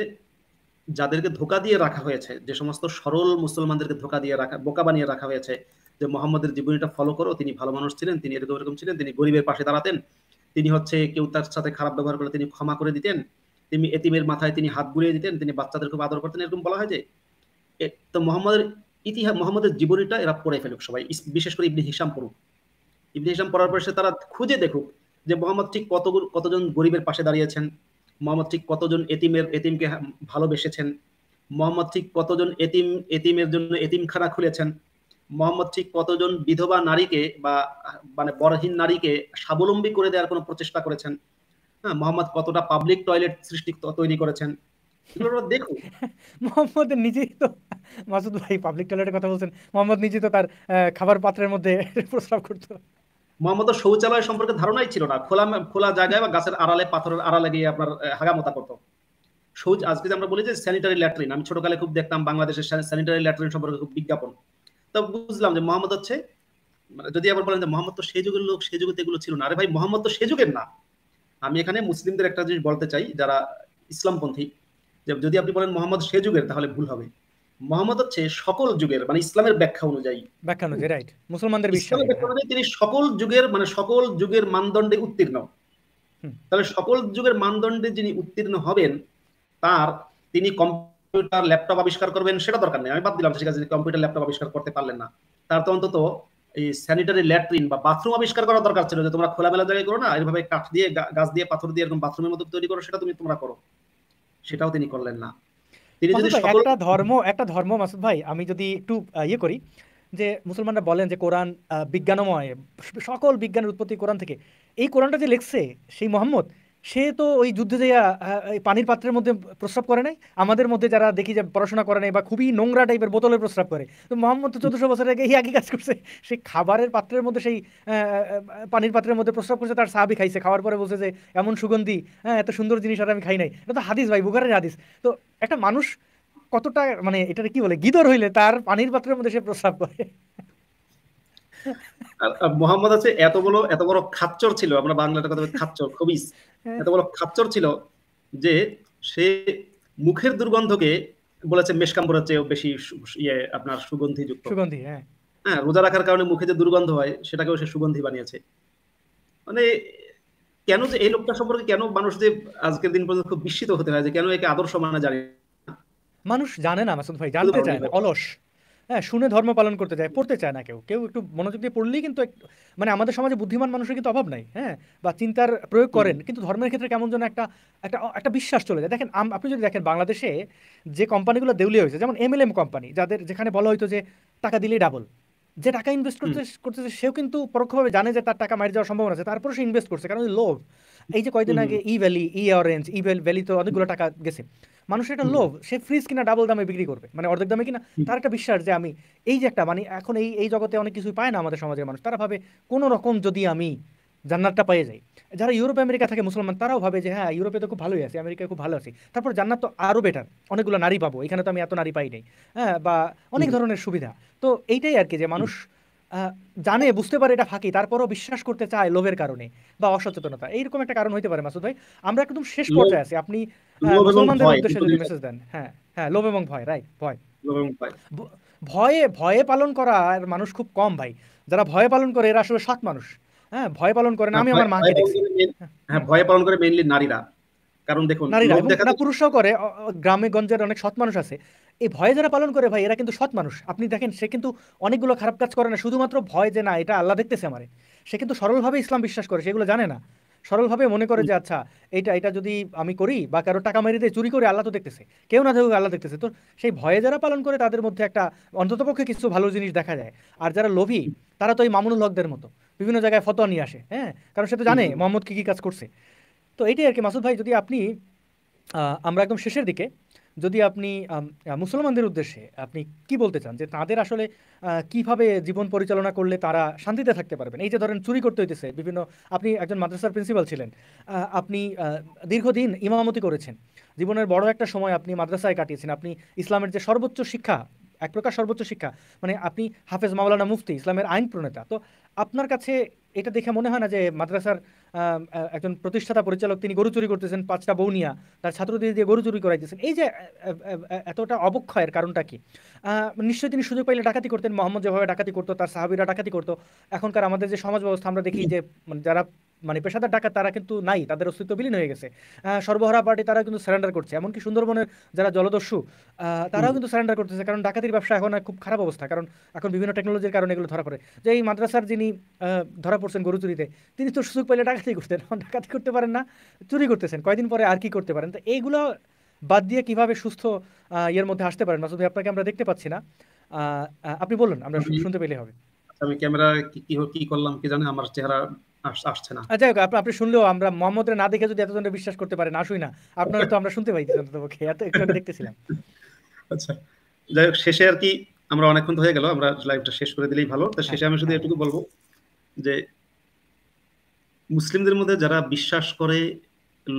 যাদেরকে ধোকা দিয়ে রাখা হয়েছে যে সমস্ত সরল মুসলমানদেরকে ধোকা দিয়ে রাখা বোকা বানিয়ে রাখা হয়েছে যে মোহাম্মদের জীবনীটা ফলো করো তিনি ভালো মানুষ ছিলেন তিনি এরকম এরকম ছিলেন তিনি গরিবের পাশে দাঁড়াতেন তিনি হচ্ছে কেউ তার সাথে খারাপ ব্যবহার করলে তিনি ক্ষমা করে দিতেন তিনি এতিমের মাথায় তিনি হাত বুলিয়ে দিতেন তিনি বাচ্চাদের খুব আদর করতেন এরকম বলা হয় যে তো মোহাম্মদের ইতিহাস মোহাম্মদের জীবনীটা এরা পড়ে ফেলুক সবাই বিশেষ করে ইবনে হিসাম পড়ুক ইবনে হিসাম পড়ার পর সে তারা খুঁজে দেখুক যে মোহাম্মদ ঠিক কত কতজন গরিবের পাশে দাঁড়িয়েছেন মোহাম্মদ ঠিক কতজন এতিমের এতিমকে ভালোবেসেছেন মোহাম্মদ ঠিক কতজন এতিম এতিমের জন্য এতিমখানা খুলেছেন মোহাম্মদ ঠিক কতজন বিধবা নারীকে বা মানে বরহীন নারীকে স্বাবলম্বী করে দেওয়ার কোনো প্রচেষ্টা করেছেন হ্যাঁ মোহাম্মদ কতটা পাবলিক টয়লেট সৃষ্টি তৈরি করেছেন মোহাম্মদ নিজেই তো মাসুদ ভাই পাবলিক টয়লেটের কথা বলছেন মোহাম্মদ নিজেই তো তার খাবার পাত্রের মধ্যে প্রস্রাব করতো মোহাম্মদ শৌচালয় সম্পর্কে ধারণাই ছিল না খোলা খোলা জায়গায় বা গাছের আড়ালে পাথরের আড়ালে গিয়ে আপনার হাগামতা করতো শৌচ আজকে আমরা বলি যে স্যানিটারি ল্যাট্রিন আমি ছোটকালে খুব দেখতাম বাংলাদেশের স্যানিটারি ল্যাট্রিন সম্পর্কে খুব বিজ্ঞাপন তো বুঝলাম যে মোহাম্মদ হচ্ছে মানে যদি আবার বলেন যে মোহাম্মদ তো সেই যুগের লোক সেই যুগে এগুলো ছিল না আরে ভাই মোহাম্মদ তো সেই যুগের না আমি এখানে মুসলিমদের একটা জিনিস বলতে চাই যারা ইসলামপন্থী যদি আপনি বলেন মোহাম্মদ সে যুগের তাহলে ভুল হবে মোহাম্মদ হচ্ছে সকল যুগের মানে ইসলামের ব্যাখ্যা অনুযায়ী ব্যাখ্যা অনুযায়ী রাইট মুসলমানদের বিশ্বাস ব্যাখ্যা অনুযায়ী তিনি সকল যুগের মানে সকল যুগের মানদণ্ডে উত্তীর্ণ তাহলে সকল যুগের মানদণ্ডে যিনি উত্তীর্ণ হবেন তার তিনি কম্পিউটার ল্যাপটপ আবিষ্কার করবেন সেটা দরকার নেই আমি বাদ দিলাম ঠিক আছে কম্পিউটার ল্যাপটপ আবিষ্কার করতে পারলেন না তার তো অন্তত এই স্যানিটারি ল্যাট্রিন বা বাথরুম আবিষ্কার করা দরকার ছিল যে তোমরা খোলামেলা জায়গায় করো না এইভাবে কাঠ দিয়ে গাছ দিয়ে পাথর দিয়ে এরকম বাথরুমের মতো তৈরি করো সেটা তুমি তোমরা করো সেটাও তিনি করলেন না তিনি যদি একটা ধর্ম একটা ধর্ম মাসুদ ভাই আমি যদি একটু ইয়ে করি যে মুসলমানরা বলেন যে কোরআন বিজ্ঞানময় সকল বিজ্ঞানের উৎপত্তি কোরআন থেকে এই কোরআনটা যে লিখছে সেই মোহাম্মদ সে তো ওই যুদ্ধে যাইয়া পানির পাত্রের মধ্যে প্রস্রাব করে নাই আমাদের মধ্যে যারা দেখি যে পড়াশোনা করে নাই বা খুবই নোংরা টাইপের বোতলে প্রস্রাব করে তো মোহাম্মদ তো চোদ্দশো বছর আগে এই আগে কাজ করছে সে খাবারের পাত্রের মধ্যে সেই পানির পাত্রের মধ্যে প্রস্রাব করছে তার সাহাবি খাইছে খাওয়ার পরে বলছে যে এমন সুগন্ধি হ্যাঁ এত সুন্দর জিনিস আর আমি খাই নাই এটা তো হাদিস ভাই বুখারের হাদিস তো একটা মানুষ কতটা মানে এটা কি বলে গিদর হইলে তার পানির পাত্রের মধ্যে সে প্রস্রাব করে মোহাম্মদ আছে এত বড় এত বড় খাচ্চর ছিল আমরা বাংলাটা কথা খাচ্চর খুবই হ্যাঁ। এত বড় খাপচর ছিল যে সে মুখের দুর্গন্ধকে বলেছে মেশকাম্বরের চেয়েও বেশি ইয়ে আপনার সুগন্ধিযুক্ত সুগন্ধি হ্যাঁ হ্যাঁ রোজা রাখার কারণে মুখে যে দুর্গন্ধ হয় সেটাকেও সে সুগন্ধি বানিয়েছে মানে কেন যে এই লোকটা সম্পর্কে কেন মানুষ যে আজকের দিন পর্যন্ত খুব বিস্মিত হতে হয় যে কেন একে আদর্শ মানা জানে মানুষ জানে না মাসুদ ভাই জানতে চায় না অলস হ্যাঁ শুনে ধর্ম পালন করতে চায় পড়তে চায় না কেউ কেউ একটু মনোযোগ দিয়ে পড়লেই কিন্তু মানে আমাদের সমাজে বুদ্ধিমান মানুষের কিন্তু অভাব নাই হ্যাঁ বা চিন্তার প্রয়োগ করেন কিন্তু ধর্মের ক্ষেত্রে কেমন যেন একটা একটা একটা বিশ্বাস চলে যায় দেখেন আপনি যদি দেখেন বাংলাদেশে যে কোম্পানিগুলো দেউলিয়া হয়েছে যেমন এম এল এম কোম্পানি যাদের যেখানে বলা হইতো যে টাকা দিলেই ডাবল যে টাকা ইনভেস্ট করতে করতেছে সেও কিন্তু পরোক্ষভাবে জানে যে তার টাকা মারি যাওয়ার সম্ভাবনা আছে তারপরে সে ইনভেস্ট করছে কারণ লোভ এই যে কয়দিন আগে Evaly E orange Evaly তো অনেকগুলো টাকা গেছে মানুষের একটা লোভ সে ফ্রিজ কিনা ডাবল দামে বিক্রি করবে মানে অর্ধেক দামে কিনা তার একটা বিশ্বাস যে আমি এই যে একটা মানে এখন এই এই জগতে অনেক কিছুই পায় না আমাদের সমাজের মানুষ তারা ভাবে কোনো রকম যদি আমি জান্নাতটা পেয়ে যাই যারা ইউরোপ আমেরিকা থাকে মুসলমান তারাও ভাবে যে হ্যাঁ ইউরোপে তো খুব ভালোই আছে আমেরিকায় খুব ভালো আছে তারপর জান্নাত তো আরও বেটার অনেকগুলো নারী পাবো এখানে তো আমি এত নারী পাই নাই হ্যাঁ বা অনেক ধরনের সুবিধা তো এইটাই আর কি যে মানুষ জানে বুঝতে পারে এটা ফাঁকি তারপরও বিশ্বাস করতে চায় লোভের কারণে বা অসচেতনতা এইরকম একটা কারণ হইতে পারে মাসুদ ভাই আমরা একদম শেষ পর্যায়ে আছি আপনি হ্যাঁ, মুসলমানদের উদ্দেশ্যে যদি মেসেজ দেন হ্যাঁ হ্যাঁ লোভ এবং ভয় রাইট ভয় ভয়ে ভয়ে পালন করা মানুষ খুব কম ভাই যারা ভয়ে পালন করে এরা আসলে সৎ মানুষ হ্যাঁ ভয় পালন করে না আমি হ্যাঁ, আমার মাকে দেখছি হ্যাঁ, হ্যাঁ ভয় পালন করে মেইনলি নারীরা কারণ দেখুন নারীরা পুরুষও করে গ্রামে গঞ্জের অনেক সৎ মানুষ আছে এই ভয় যারা পালন করে ভাই এরা কিন্তু সৎ মানুষ আপনি দেখেন সে কিন্তু অনেকগুলো খারাপ কাজ করে না শুধুমাত্র ভয় যে না এটা আল্লাহ দেখতেছে আমারে সে কিন্তু সরলভাবে ইসলাম বিশ্বাস করে সেগুলো জানে না সরলভাবে মনে করে যে আচ্ছা এটা এটা যদি আমি করি বা কারো টাকা মেরে দিয়ে চুরি করে আল্লাহ তো দেখতেছে কেউ না থাকুক আল্লাহ দেখতেছে তো সেই ভয়ে যারা পালন করে তাদের মধ্যে একটা অন্ততপক্ষে কিছু ভালো জিনিস দেখা যায় আর যারা লোভী তারা তো এই মামুনুল হকদের মতো বিভিন্ন জায়গায় ফতোয়া নিয়ে আসে হ্যাঁ কারণ সে তো জানে মোহাম্মদ কি কী কাজ করছে তো এটাই আর কি মাসুদ ভাই যদি আপনি আমরা একদম শেষের দিকে যদি আপনি মুসলমানদের উদ্দেশ্যে আপনি কি বলতে চান যে তাদের আসলে কিভাবে জীবন পরিচালনা করলে তারা শান্তিতে থাকতে পারবেন এই যে ধরেন চুরি করতে হইতেছে বিভিন্ন আপনি একজন মাদ্রাসার প্রিন্সিপাল ছিলেন আপনি দীর্ঘদিন ইমামতি করেছেন জীবনের বড় একটা সময় আপনি মাদ্রাসায় কাটিয়েছেন আপনি ইসলামের যে সর্বোচ্চ শিক্ষা এক প্রকার সর্বোচ্চ শিক্ষা মানে আপনি হাফেজ মাওলানা মুফতি ইসলামের আইন প্রণেতা তো আপনার কাছে এটা দেখে মনে হয় না যে মাদ্রাসার একজন প্রতিষ্ঠাতা পরিচালক তিনি গরু চুরি করতেছেন পাঁচটা বৌনিয়া তার ছাত্রদের দিয়ে গরু চুরি করাইতেছেন এই যে এতটা অবক্ষয়ের কারণটা কি নিশ্চয়ই তিনি সুযোগ পাইলে ডাকাতি করতেন মোহাম্মদ যেভাবে ডাকাতি করতো তার সাহাবিরা ডাকাতি করতো এখনকার আমাদের যে সমাজ ব্যবস্থা আমরা দেখি যে মানে যারা মানে পেশাদার ডাকাত তারা কিন্তু নাই তাদের অস্তিত্ব বিলীন হয়ে গেছে সরবরাহ পার্টি তারা কিন্তু সারেন্ডার করছে এমনকি সুন্দরবনের যারা জলদস্যু তারাও কিন্তু সারেন্ডার করতেছে কারণ ডাকাতির ব্যবসা এখন খুব খারাপ অবস্থা কারণ এখন বিভিন্ন টেকনোলজির কারণে এগুলো ধরা পড়ে যে এই মাদ্রাসার যিনি ধরা পড়ছেন গরু চুরিতে তিনি তো সুযোগ পাইলে ডাকাতি করতেন ডাকাতি করতে পারেন না চুরি করতেছেন কয়দিন পরে আর কি করতে পারেন তো এইগুলো বাদ দিয়ে কিভাবে সুস্থ ইয়ের মধ্যে আসতে পারেন মাসুদ ভাই আপনাকে আমরা দেখতে পাচ্ছি না আপনি বলুন আমরা শুনতে পেলে হবে আচ্ছা, আমি ক্যামেরা কি কি করলাম কি আমার চেহারা আসছে না আচ্ছা আপনি শুনলেও আমরা মোহাম্মদরে না দেখে যদি এতজনটা বিশ্বাস করতে পারেন আসুই না আপনারা তো আমরা শুনতে পাইছি অন্তত পক্ষে এত একটু দেখতেছিলাম আচ্ছা যাই হোক শেষে আর কি আমরা অনেকক্ষণ হয়ে গেল আমরা লাইভটা শেষ করে দিলেই ভালো তা শেষে আমি শুধু হ্যাঁ। এটুকু বলবো যে মুসলিমদের মধ্যে যারা বিশ্বাস করে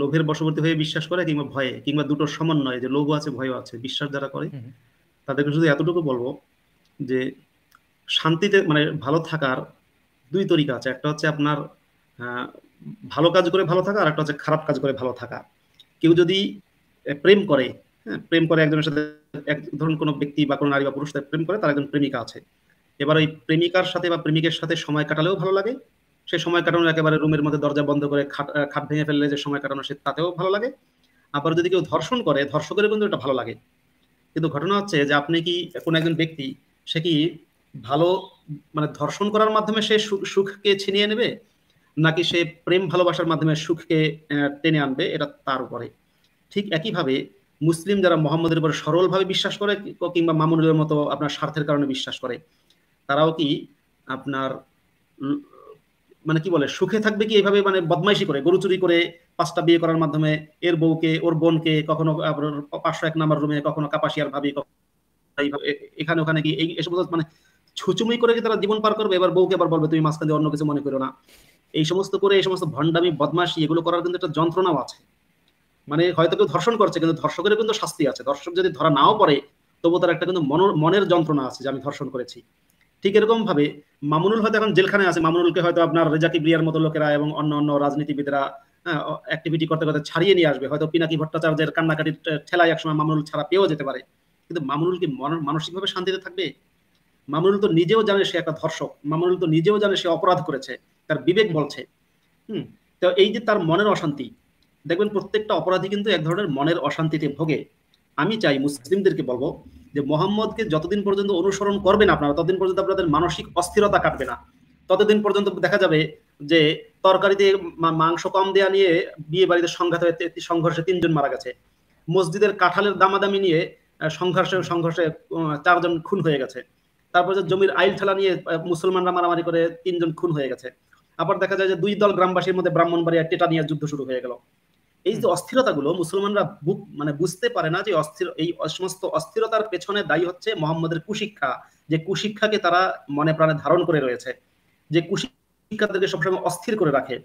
লোভের বশবর্তী হয়ে বিশ্বাস করে কিংবা ভয়ে কিংবা দুটো সমন্বয় যে লোভও আছে ভয়ও আছে বিশ্বাস যারা করে তাদেরকে শুধু এতটুকু বলবো যে শান্তিতে মানে ভালো থাকার দুই তরিকা আছে একটা হচ্ছে আপনার ভালো কাজ করে ভালো থাকা আর একটা হচ্ছে খারাপ কাজ করে ভালো থাকা কেউ যদি প্রেম করে হ্যাঁ, প্রেম করে একজনের সাথে এক ধরুন কোনো ব্যক্তি বা কোনো নারী বা পুরুষ প্রেম করে তার একজন প্রেমিকা আছে এবার ওই প্রেমিকার সাথে বা প্রেমিকের সাথে সময় কাটালেও ভালো লাগে সে সময় কাটানোর একেবারে রুমের মধ্যে দরজা বন্ধ করে খাট খাট ভেঙে ফেললে যে সময় কাটানো সে তাতেও ভালো লাগে আবার যদি কেউ ধর্ষণ করে ধর্ষকের কিন্তু এটা ভালো লাগে কিন্তু ঘটনা হচ্ছে যে আপনি কি কোনো একজন ব্যক্তি সে কি ভালো মানে ধর্ষণ করার মাধ্যমে সে সুখকে ছিনিয়ে নেবে নাকি সে প্রেম ভালোবাসার মাধ্যমে সুখকে টেনে আনবে এটা তার উপরে ঠিক একইভাবে মুসলিম যারা মোহাম্মদের উপর সরলভাবে বিশ্বাস করে কিংবা মামুনুলের মতো আপনার স্বার্থের কারণে বিশ্বাস করে তারাও কি আপনার মানে কি বলে সুখে থাকবে কি এইভাবে মানে বদমাইশি করে গরু চুরি করে পাঁচটা বিয়ে করার মাধ্যমে এর বউকে ওর বোনকে কখনো পাঁচশো এক নাম্বার রুমে কখনো কাপাসিয়ার ভাবি এখানে ওখানে কি এই এসব মানে ছুচুমি করে কি তারা জীবন পার করবে এবার বউকে আবার বলবে তুমি মাঝখান দিয়ে অন্য কিছু মনে করো না এই সমস্ত করে এই সমস্ত ভণ্ডামি বদমাসি এগুলো করার কিন্তু একটা যন্ত্রণাও আছে মানে হয়তো কেউ ধর্ষণ করছে কিন্তু ধর্ষকের কিন্তু শাস্তি আছে ধর্ষক যদি ধরা নাও পড়ে তবু তার একটা কিন্তু মনের যন্ত্রণা আছে যে আমি ধর্ষণ করেছি ঠিক এরকম ভাবে মামুনুল হয়তো এখন জেলখানে আছে মামুনুলকে হয়তো আপনার রেজাকি বিয়ার মতো লোকেরা এবং অন্য অন্য রাজনীতিবিদরা অ্যাক্টিভিটি করতে করতে ছাড়িয়ে নিয়ে আসবে হয়তো পিনাকি ভট্টাচার্যের কান্নাকাটির ঠেলায় একসময় মামুনুল ছাড়া পেয়েও যেতে পারে কিন্তু মামুনুল কি মানসিকভাবে শান্তিতে থাকবে মামুনুল তো নিজেও জানে সে একটা ধর্ষক মামুনুল তো নিজেও জানে সে অপরাধ করেছে তার বিবেক বলছে হুম তো এই যে তার মনের অশান্তি দেখবেন প্রত্যেকটা অপরাধী কিন্তু এক ধরনের মনের অশান্তিতে ভোগে আমি চাই মুসলিমদেরকে বলবো যে মোহাম্মদকে যতদিন পর্যন্ত অনুসরণ করবেন আপনারা ততদিন পর্যন্ত আপনাদের মানসিক অস্থিরতা কাটবে না ততদিন পর্যন্ত দেখা যাবে যে তরকারিতে মাংস কম দেয়া নিয়ে বিয়ে বাড়িতে সংঘাত হয়ে সংঘর্ষে তিনজন মারা গেছে মসজিদের কাঁঠালের দামাদামি নিয়ে সংঘর্ষে সংঘর্ষে চারজন খুন হয়ে গেছে তারপর যে জমির আইল ঠেলা নিয়ে মুসলমানরা মারামারি করে তিনজন খুন হয়ে গেছে আবার দেখা যায় যে দুই দল গ্রামবাসীর মধ্যে ব্রাহ্মণবাড়িয়া টেটা নিয়ে যুদ্ধ শুরু হয়ে গেল এই যে অস্থিরতাগুলো মুসলমানরা মানে বুঝতে পারে না যে অস্থির এই সমস্ত অস্থিরতার পেছনে দায়ী হচ্ছে মোহাম্মদের কুশিক্ষা যে কুশিক্ষাকে তারা মনে প্রাণে ধারণ করে রয়েছে যে কুশিক্ষা তাদেরকে সবসময় অস্থির করে রাখে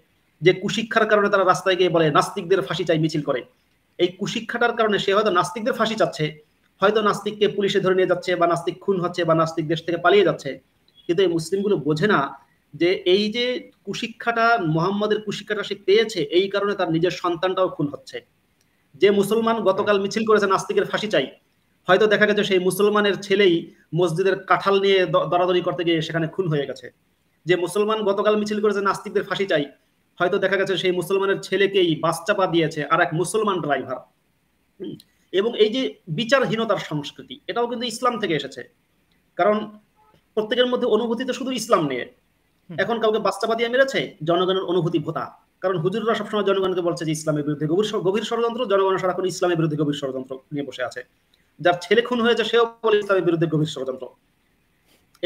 যে কুশিক্ষার কারণে তারা রাস্তায় গিয়ে বলে নাস্তিকদের ফাঁসি চাই মিছিল করে এই কুশিক্ষাটার কারণে সে হয়তো নাস্তিকদের ফাঁসি চাচ্ছে হয়তো নাস্তিককে পুলিশে ধরে নিয়ে যাচ্ছে বা নাস্তিক খুন হচ্ছে বা নাস্তিক দেশ থেকে পালিয়ে যাচ্ছে কিন্তু এই মুসলিমগুলো বোঝে না যে এই যে কুশিক্ষাটা মোহাম্মদের কুশিক্ষাটা সে পেয়েছে এই কারণে তার নিজের সন্তানটাও খুন হচ্ছে যে মুসলমান গতকাল মিছিল করেছে নাস্তিকের ফাঁসি চাই হয়তো দেখা গেছে সেই মুসলমানের ছেলেই মসজিদের কাঁঠাল নিয়ে দরাদরি করতে গিয়ে সেখানে খুন হয়ে গেছে যে মুসলমান গতকাল মিছিল করেছে নাস্তিকদের ফাঁসি চাই হয়তো দেখা গেছে সেই মুসলমানের ছেলেকেই বাস চাপা দিয়েছে আর এক মুসলমান ড্রাইভার এবং এই যে বিচারহীনতার সংস্কৃতি এটাও কিন্তু ইসলাম থেকে এসেছে কারণ প্রত্যেকের মধ্যে অনুভূতি তো শুধু ইসলাম নিয়ে এখন কাউকে বাস্তবাদী মেরেছে জনগণের অনুভূতি ভোতা কারণ হুজুররা সবসময় জনগণকে বলছে যে ইসলামের বিরুদ্ধে গভীর গভীর ষড়যন্ত্র জনগণ সারা সারাক্ষণ ইসলামের বিরুদ্ধে গভীর ষড়যন্ত্র নিয়ে বসে আছে যার ছেলে খুন হয়েছে সেও বলে ইসলামের বিরুদ্ধে গভীর ষড়যন্ত্র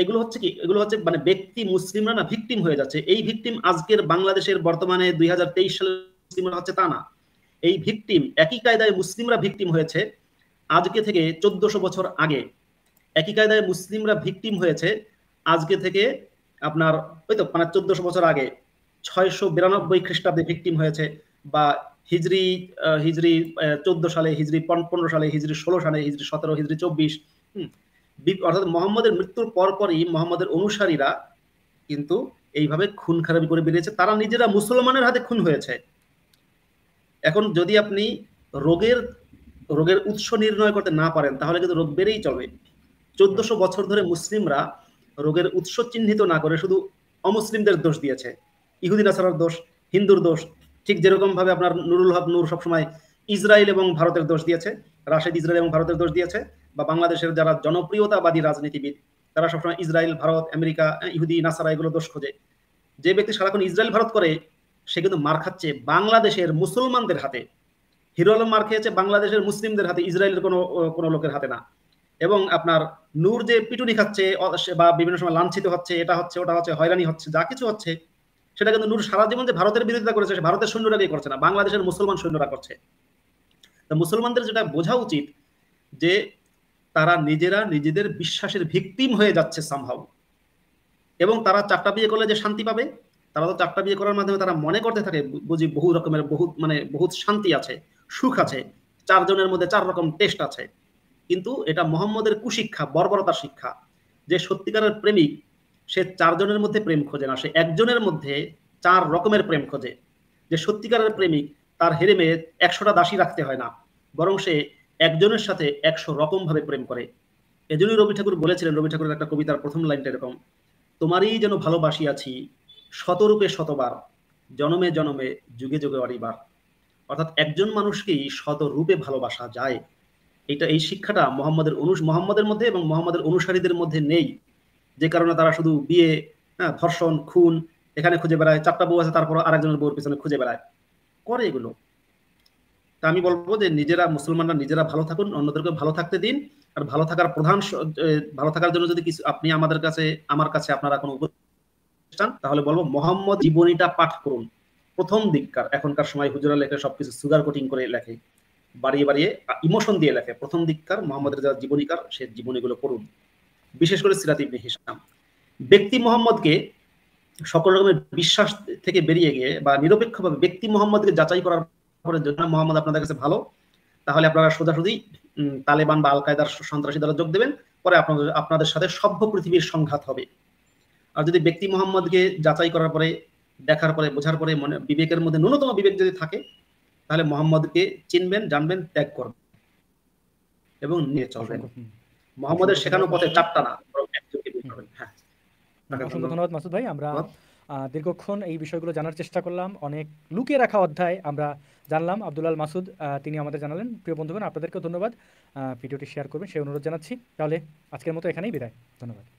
এগুলো হচ্ছে কি এগুলো হচ্ছে মানে ব্যক্তি মুসলিমরা না ভিকটিম হয়ে যাচ্ছে এই ভিকটিম আজকের বাংলাদেশের বর্তমানে দুই সালের মুসলিমরা হচ্ছে তা না এই ভিকটিম একই কায়দায় মুসলিমরা ভিকটিম হয়েছে আজকে থেকে চোদ্দশো বছর আগে একই কায়দায় মুসলিমরা ভিকটিম হয়েছে আজকে থেকে আপনার ওই তো মানে চোদ্দশো বছর আগে ছয়শো বিরানব্বই খ্রিস্টাব্দে ভিকটিম হয়েছে বা হিজরি হিজরি চোদ্দ সালে হিজরি পনেরো সালে হিজরি ষোলো সালে হিজরি সতেরো হিজরি চব্বিশ অর্থাৎ মোহাম্মদের মৃত্যুর পরপরই মোহাম্মদের অনুসারীরা কিন্তু এইভাবে খুন খারাপি করে বেরিয়েছে তারা নিজেরা মুসলমানের হাতে খুন হয়েছে এখন যদি আপনি রোগের রোগের উৎস নির্ণয় করতে না পারেন তাহলে কিন্তু রোগ বেড়েই চলবে চোদ্দশো বছর ধরে মুসলিমরা রোগের উৎস চিহ্নিত না করে শুধু অমুসলিমদের দোষ দিয়েছে ইহুদিন আসার দোষ হিন্দুর দোষ ঠিক যেরকমভাবে আপনার নুরুল হক নূর সবসময় ইসরায়েল এবং ভারতের দোষ দিয়েছে রাশেদ ইসরায়েল এবং ভারতের দোষ দিয়েছে বা বাংলাদেশের যারা জনপ্রিয়তাবাদী রাজনীতিবিদ তারা সবসময় ইসরায়েল ভারত আমেরিকা ইহুদি নাসারা এগুলো দোষ খোঁজে যে ব্যক্তি সারাক্ষণ ইসরায়েল ভারত করে সে কিন্তু মার খাচ্ছে বাংলাদেশের মুসলমানদের হাতে হিরো আলম মার খেয়েছে বাংলাদেশের মুসলিমদের হাতে ইসরায়েলের কোনো কোনো লোকের হাতে না এবং আপনার নূর যে পিটুনি খাচ্ছে বা বিভিন্ন সময় লাঞ্ছিত হচ্ছে এটা হচ্ছে ওটা হচ্ছে হয়রানি হচ্ছে যা কিছু হচ্ছে সেটা কিন্তু নূর সারা জীবন যে ভারতের বিরোধিতা করেছে সে ভারতের গিয়ে করছে না বাংলাদেশের মুসলমান সৈন্যরা করছে তো মুসলমানদের যেটা বোঝা উচিত যে তারা নিজেরা নিজেদের বিশ্বাসের ভিক্তিম হয়ে যাচ্ছে সম্ভব এবং তারা চারটা বিয়ে করলে যে শান্তি পাবে তারা তো চারটা বিয়ে করার মাধ্যমে তারা মনে করতে থাকে বুঝি বহু রকমের বহুত মানে বহুত শান্তি আছে সুখ আছে চারজনের মধ্যে চার রকম টেস্ট আছে কিন্তু এটা মোহাম্মদের কুশিক্ষা বর্বরতার শিক্ষা যে সত্যিকারের প্রেমিক সে চারজনের মধ্যে প্রেম খোঁজে না সে একজনের মধ্যে চার রকমের প্রেম খোঁজে যে সত্যিকারের প্রেমিক তার হেরেমে একশোটা দাসী রাখতে হয় না বরং সে একজনের সাথে একশো রকমভাবে প্রেম করে এজন্যই রবি ঠাকুর বলেছিলেন রবি ঠাকুরের একটা কবিতার প্রথম লাইনটা এরকম তোমারই যেন ভালোবাসি আছি শতরূপে শতবার জনমে জনমে যুগে যুগে অনিবার অর্থাৎ একজন মানুষকেই শতরূপে ভালোবাসা যায় এইটা এই শিক্ষাটা মোহাম্মদের অনুস মোহাম্মদের মধ্যে এবং মোহাম্মদের অনুসারীদের মধ্যে নেই যে কারণে তারা শুধু বিয়ে হ্যাঁ ধর্ষণ খুন এখানে খুঁজে বেড়ায় চারটা বউ আছে তারপর আরেকজনের বউর পেছনে খুঁজে বেড়ায় করে এগুলো তা আমি বলবো যে নিজেরা মুসলমানরা নিজেরা ভালো থাকুন অন্যদেরকে ভালো থাকতে দিন আর ভালো থাকার প্রধান ভালো থাকার জন্য যদি কিছু আপনি আমাদের কাছে আমার কাছে আপনারা কোনো চান তাহলে বলবো মোহাম্মদ জীবনীটা পাঠ করুন প্রথম দিককার এখনকার সময় হুজুরা লেখে সবকিছু সুগার কোটিং করে লেখে বাড়িয়ে বাড়িয়ে ইমোশন দিয়ে লেখে প্রথম দিককার মোহাম্মদ রেজার জীবনীকার সে জীবনীগুলো পড়ুন বিশেষ করে সিরাত ইবনে হিসাম ব্যক্তি মোহাম্মদকে সকল রকমের বিশ্বাস থেকে বেরিয়ে গিয়ে বা নিরপেক্ষভাবে ব্যক্তি মোহাম্মদকে যাচাই করার পরে যদি মোহাম্মদ আপনাদের কাছে ভালো তাহলে আপনারা সোজাসুজি তালেবান বা আল কায়দার সন্ত্রাসী দ্বারা যোগ দেবেন পরে আপনাদের আপনাদের সাথে সভ্য পৃথিবীর সংঘাত হবে আর যদি ব্যক্তি মোহাম্মদকে যাচাই করার পরে দেখার পরে বোঝার পরে মনে বিবেকের মধ্যে ন্যূনতম বিবেক যদি থাকে তাহলে মোহাম্মদকে চিনবেন জানবেন ত্যাগ করবেন এবং নিয়ে চলবেন মোহাম্মদের শেখানো পথে চারটা না হ্যাঁ। ধন্যবাদ মাসুদ ভাই আমরা দীর্ঘক্ষণ এই বিষয়গুলো জানার চেষ্টা করলাম অনেক লুকিয়ে রাখা অধ্যায় আমরা জানলাম আল মাসুদ তিনি আমাদের জানালেন প্রিয় বন্ধুগণ আপনাদেরকেও ধন্যবাদ ভিডিওটি শেয়ার করবেন সেই অনুরোধ জানাচ্ছি তাহলে আজকের মতো এখানেই বিদায় ধন্যবাদ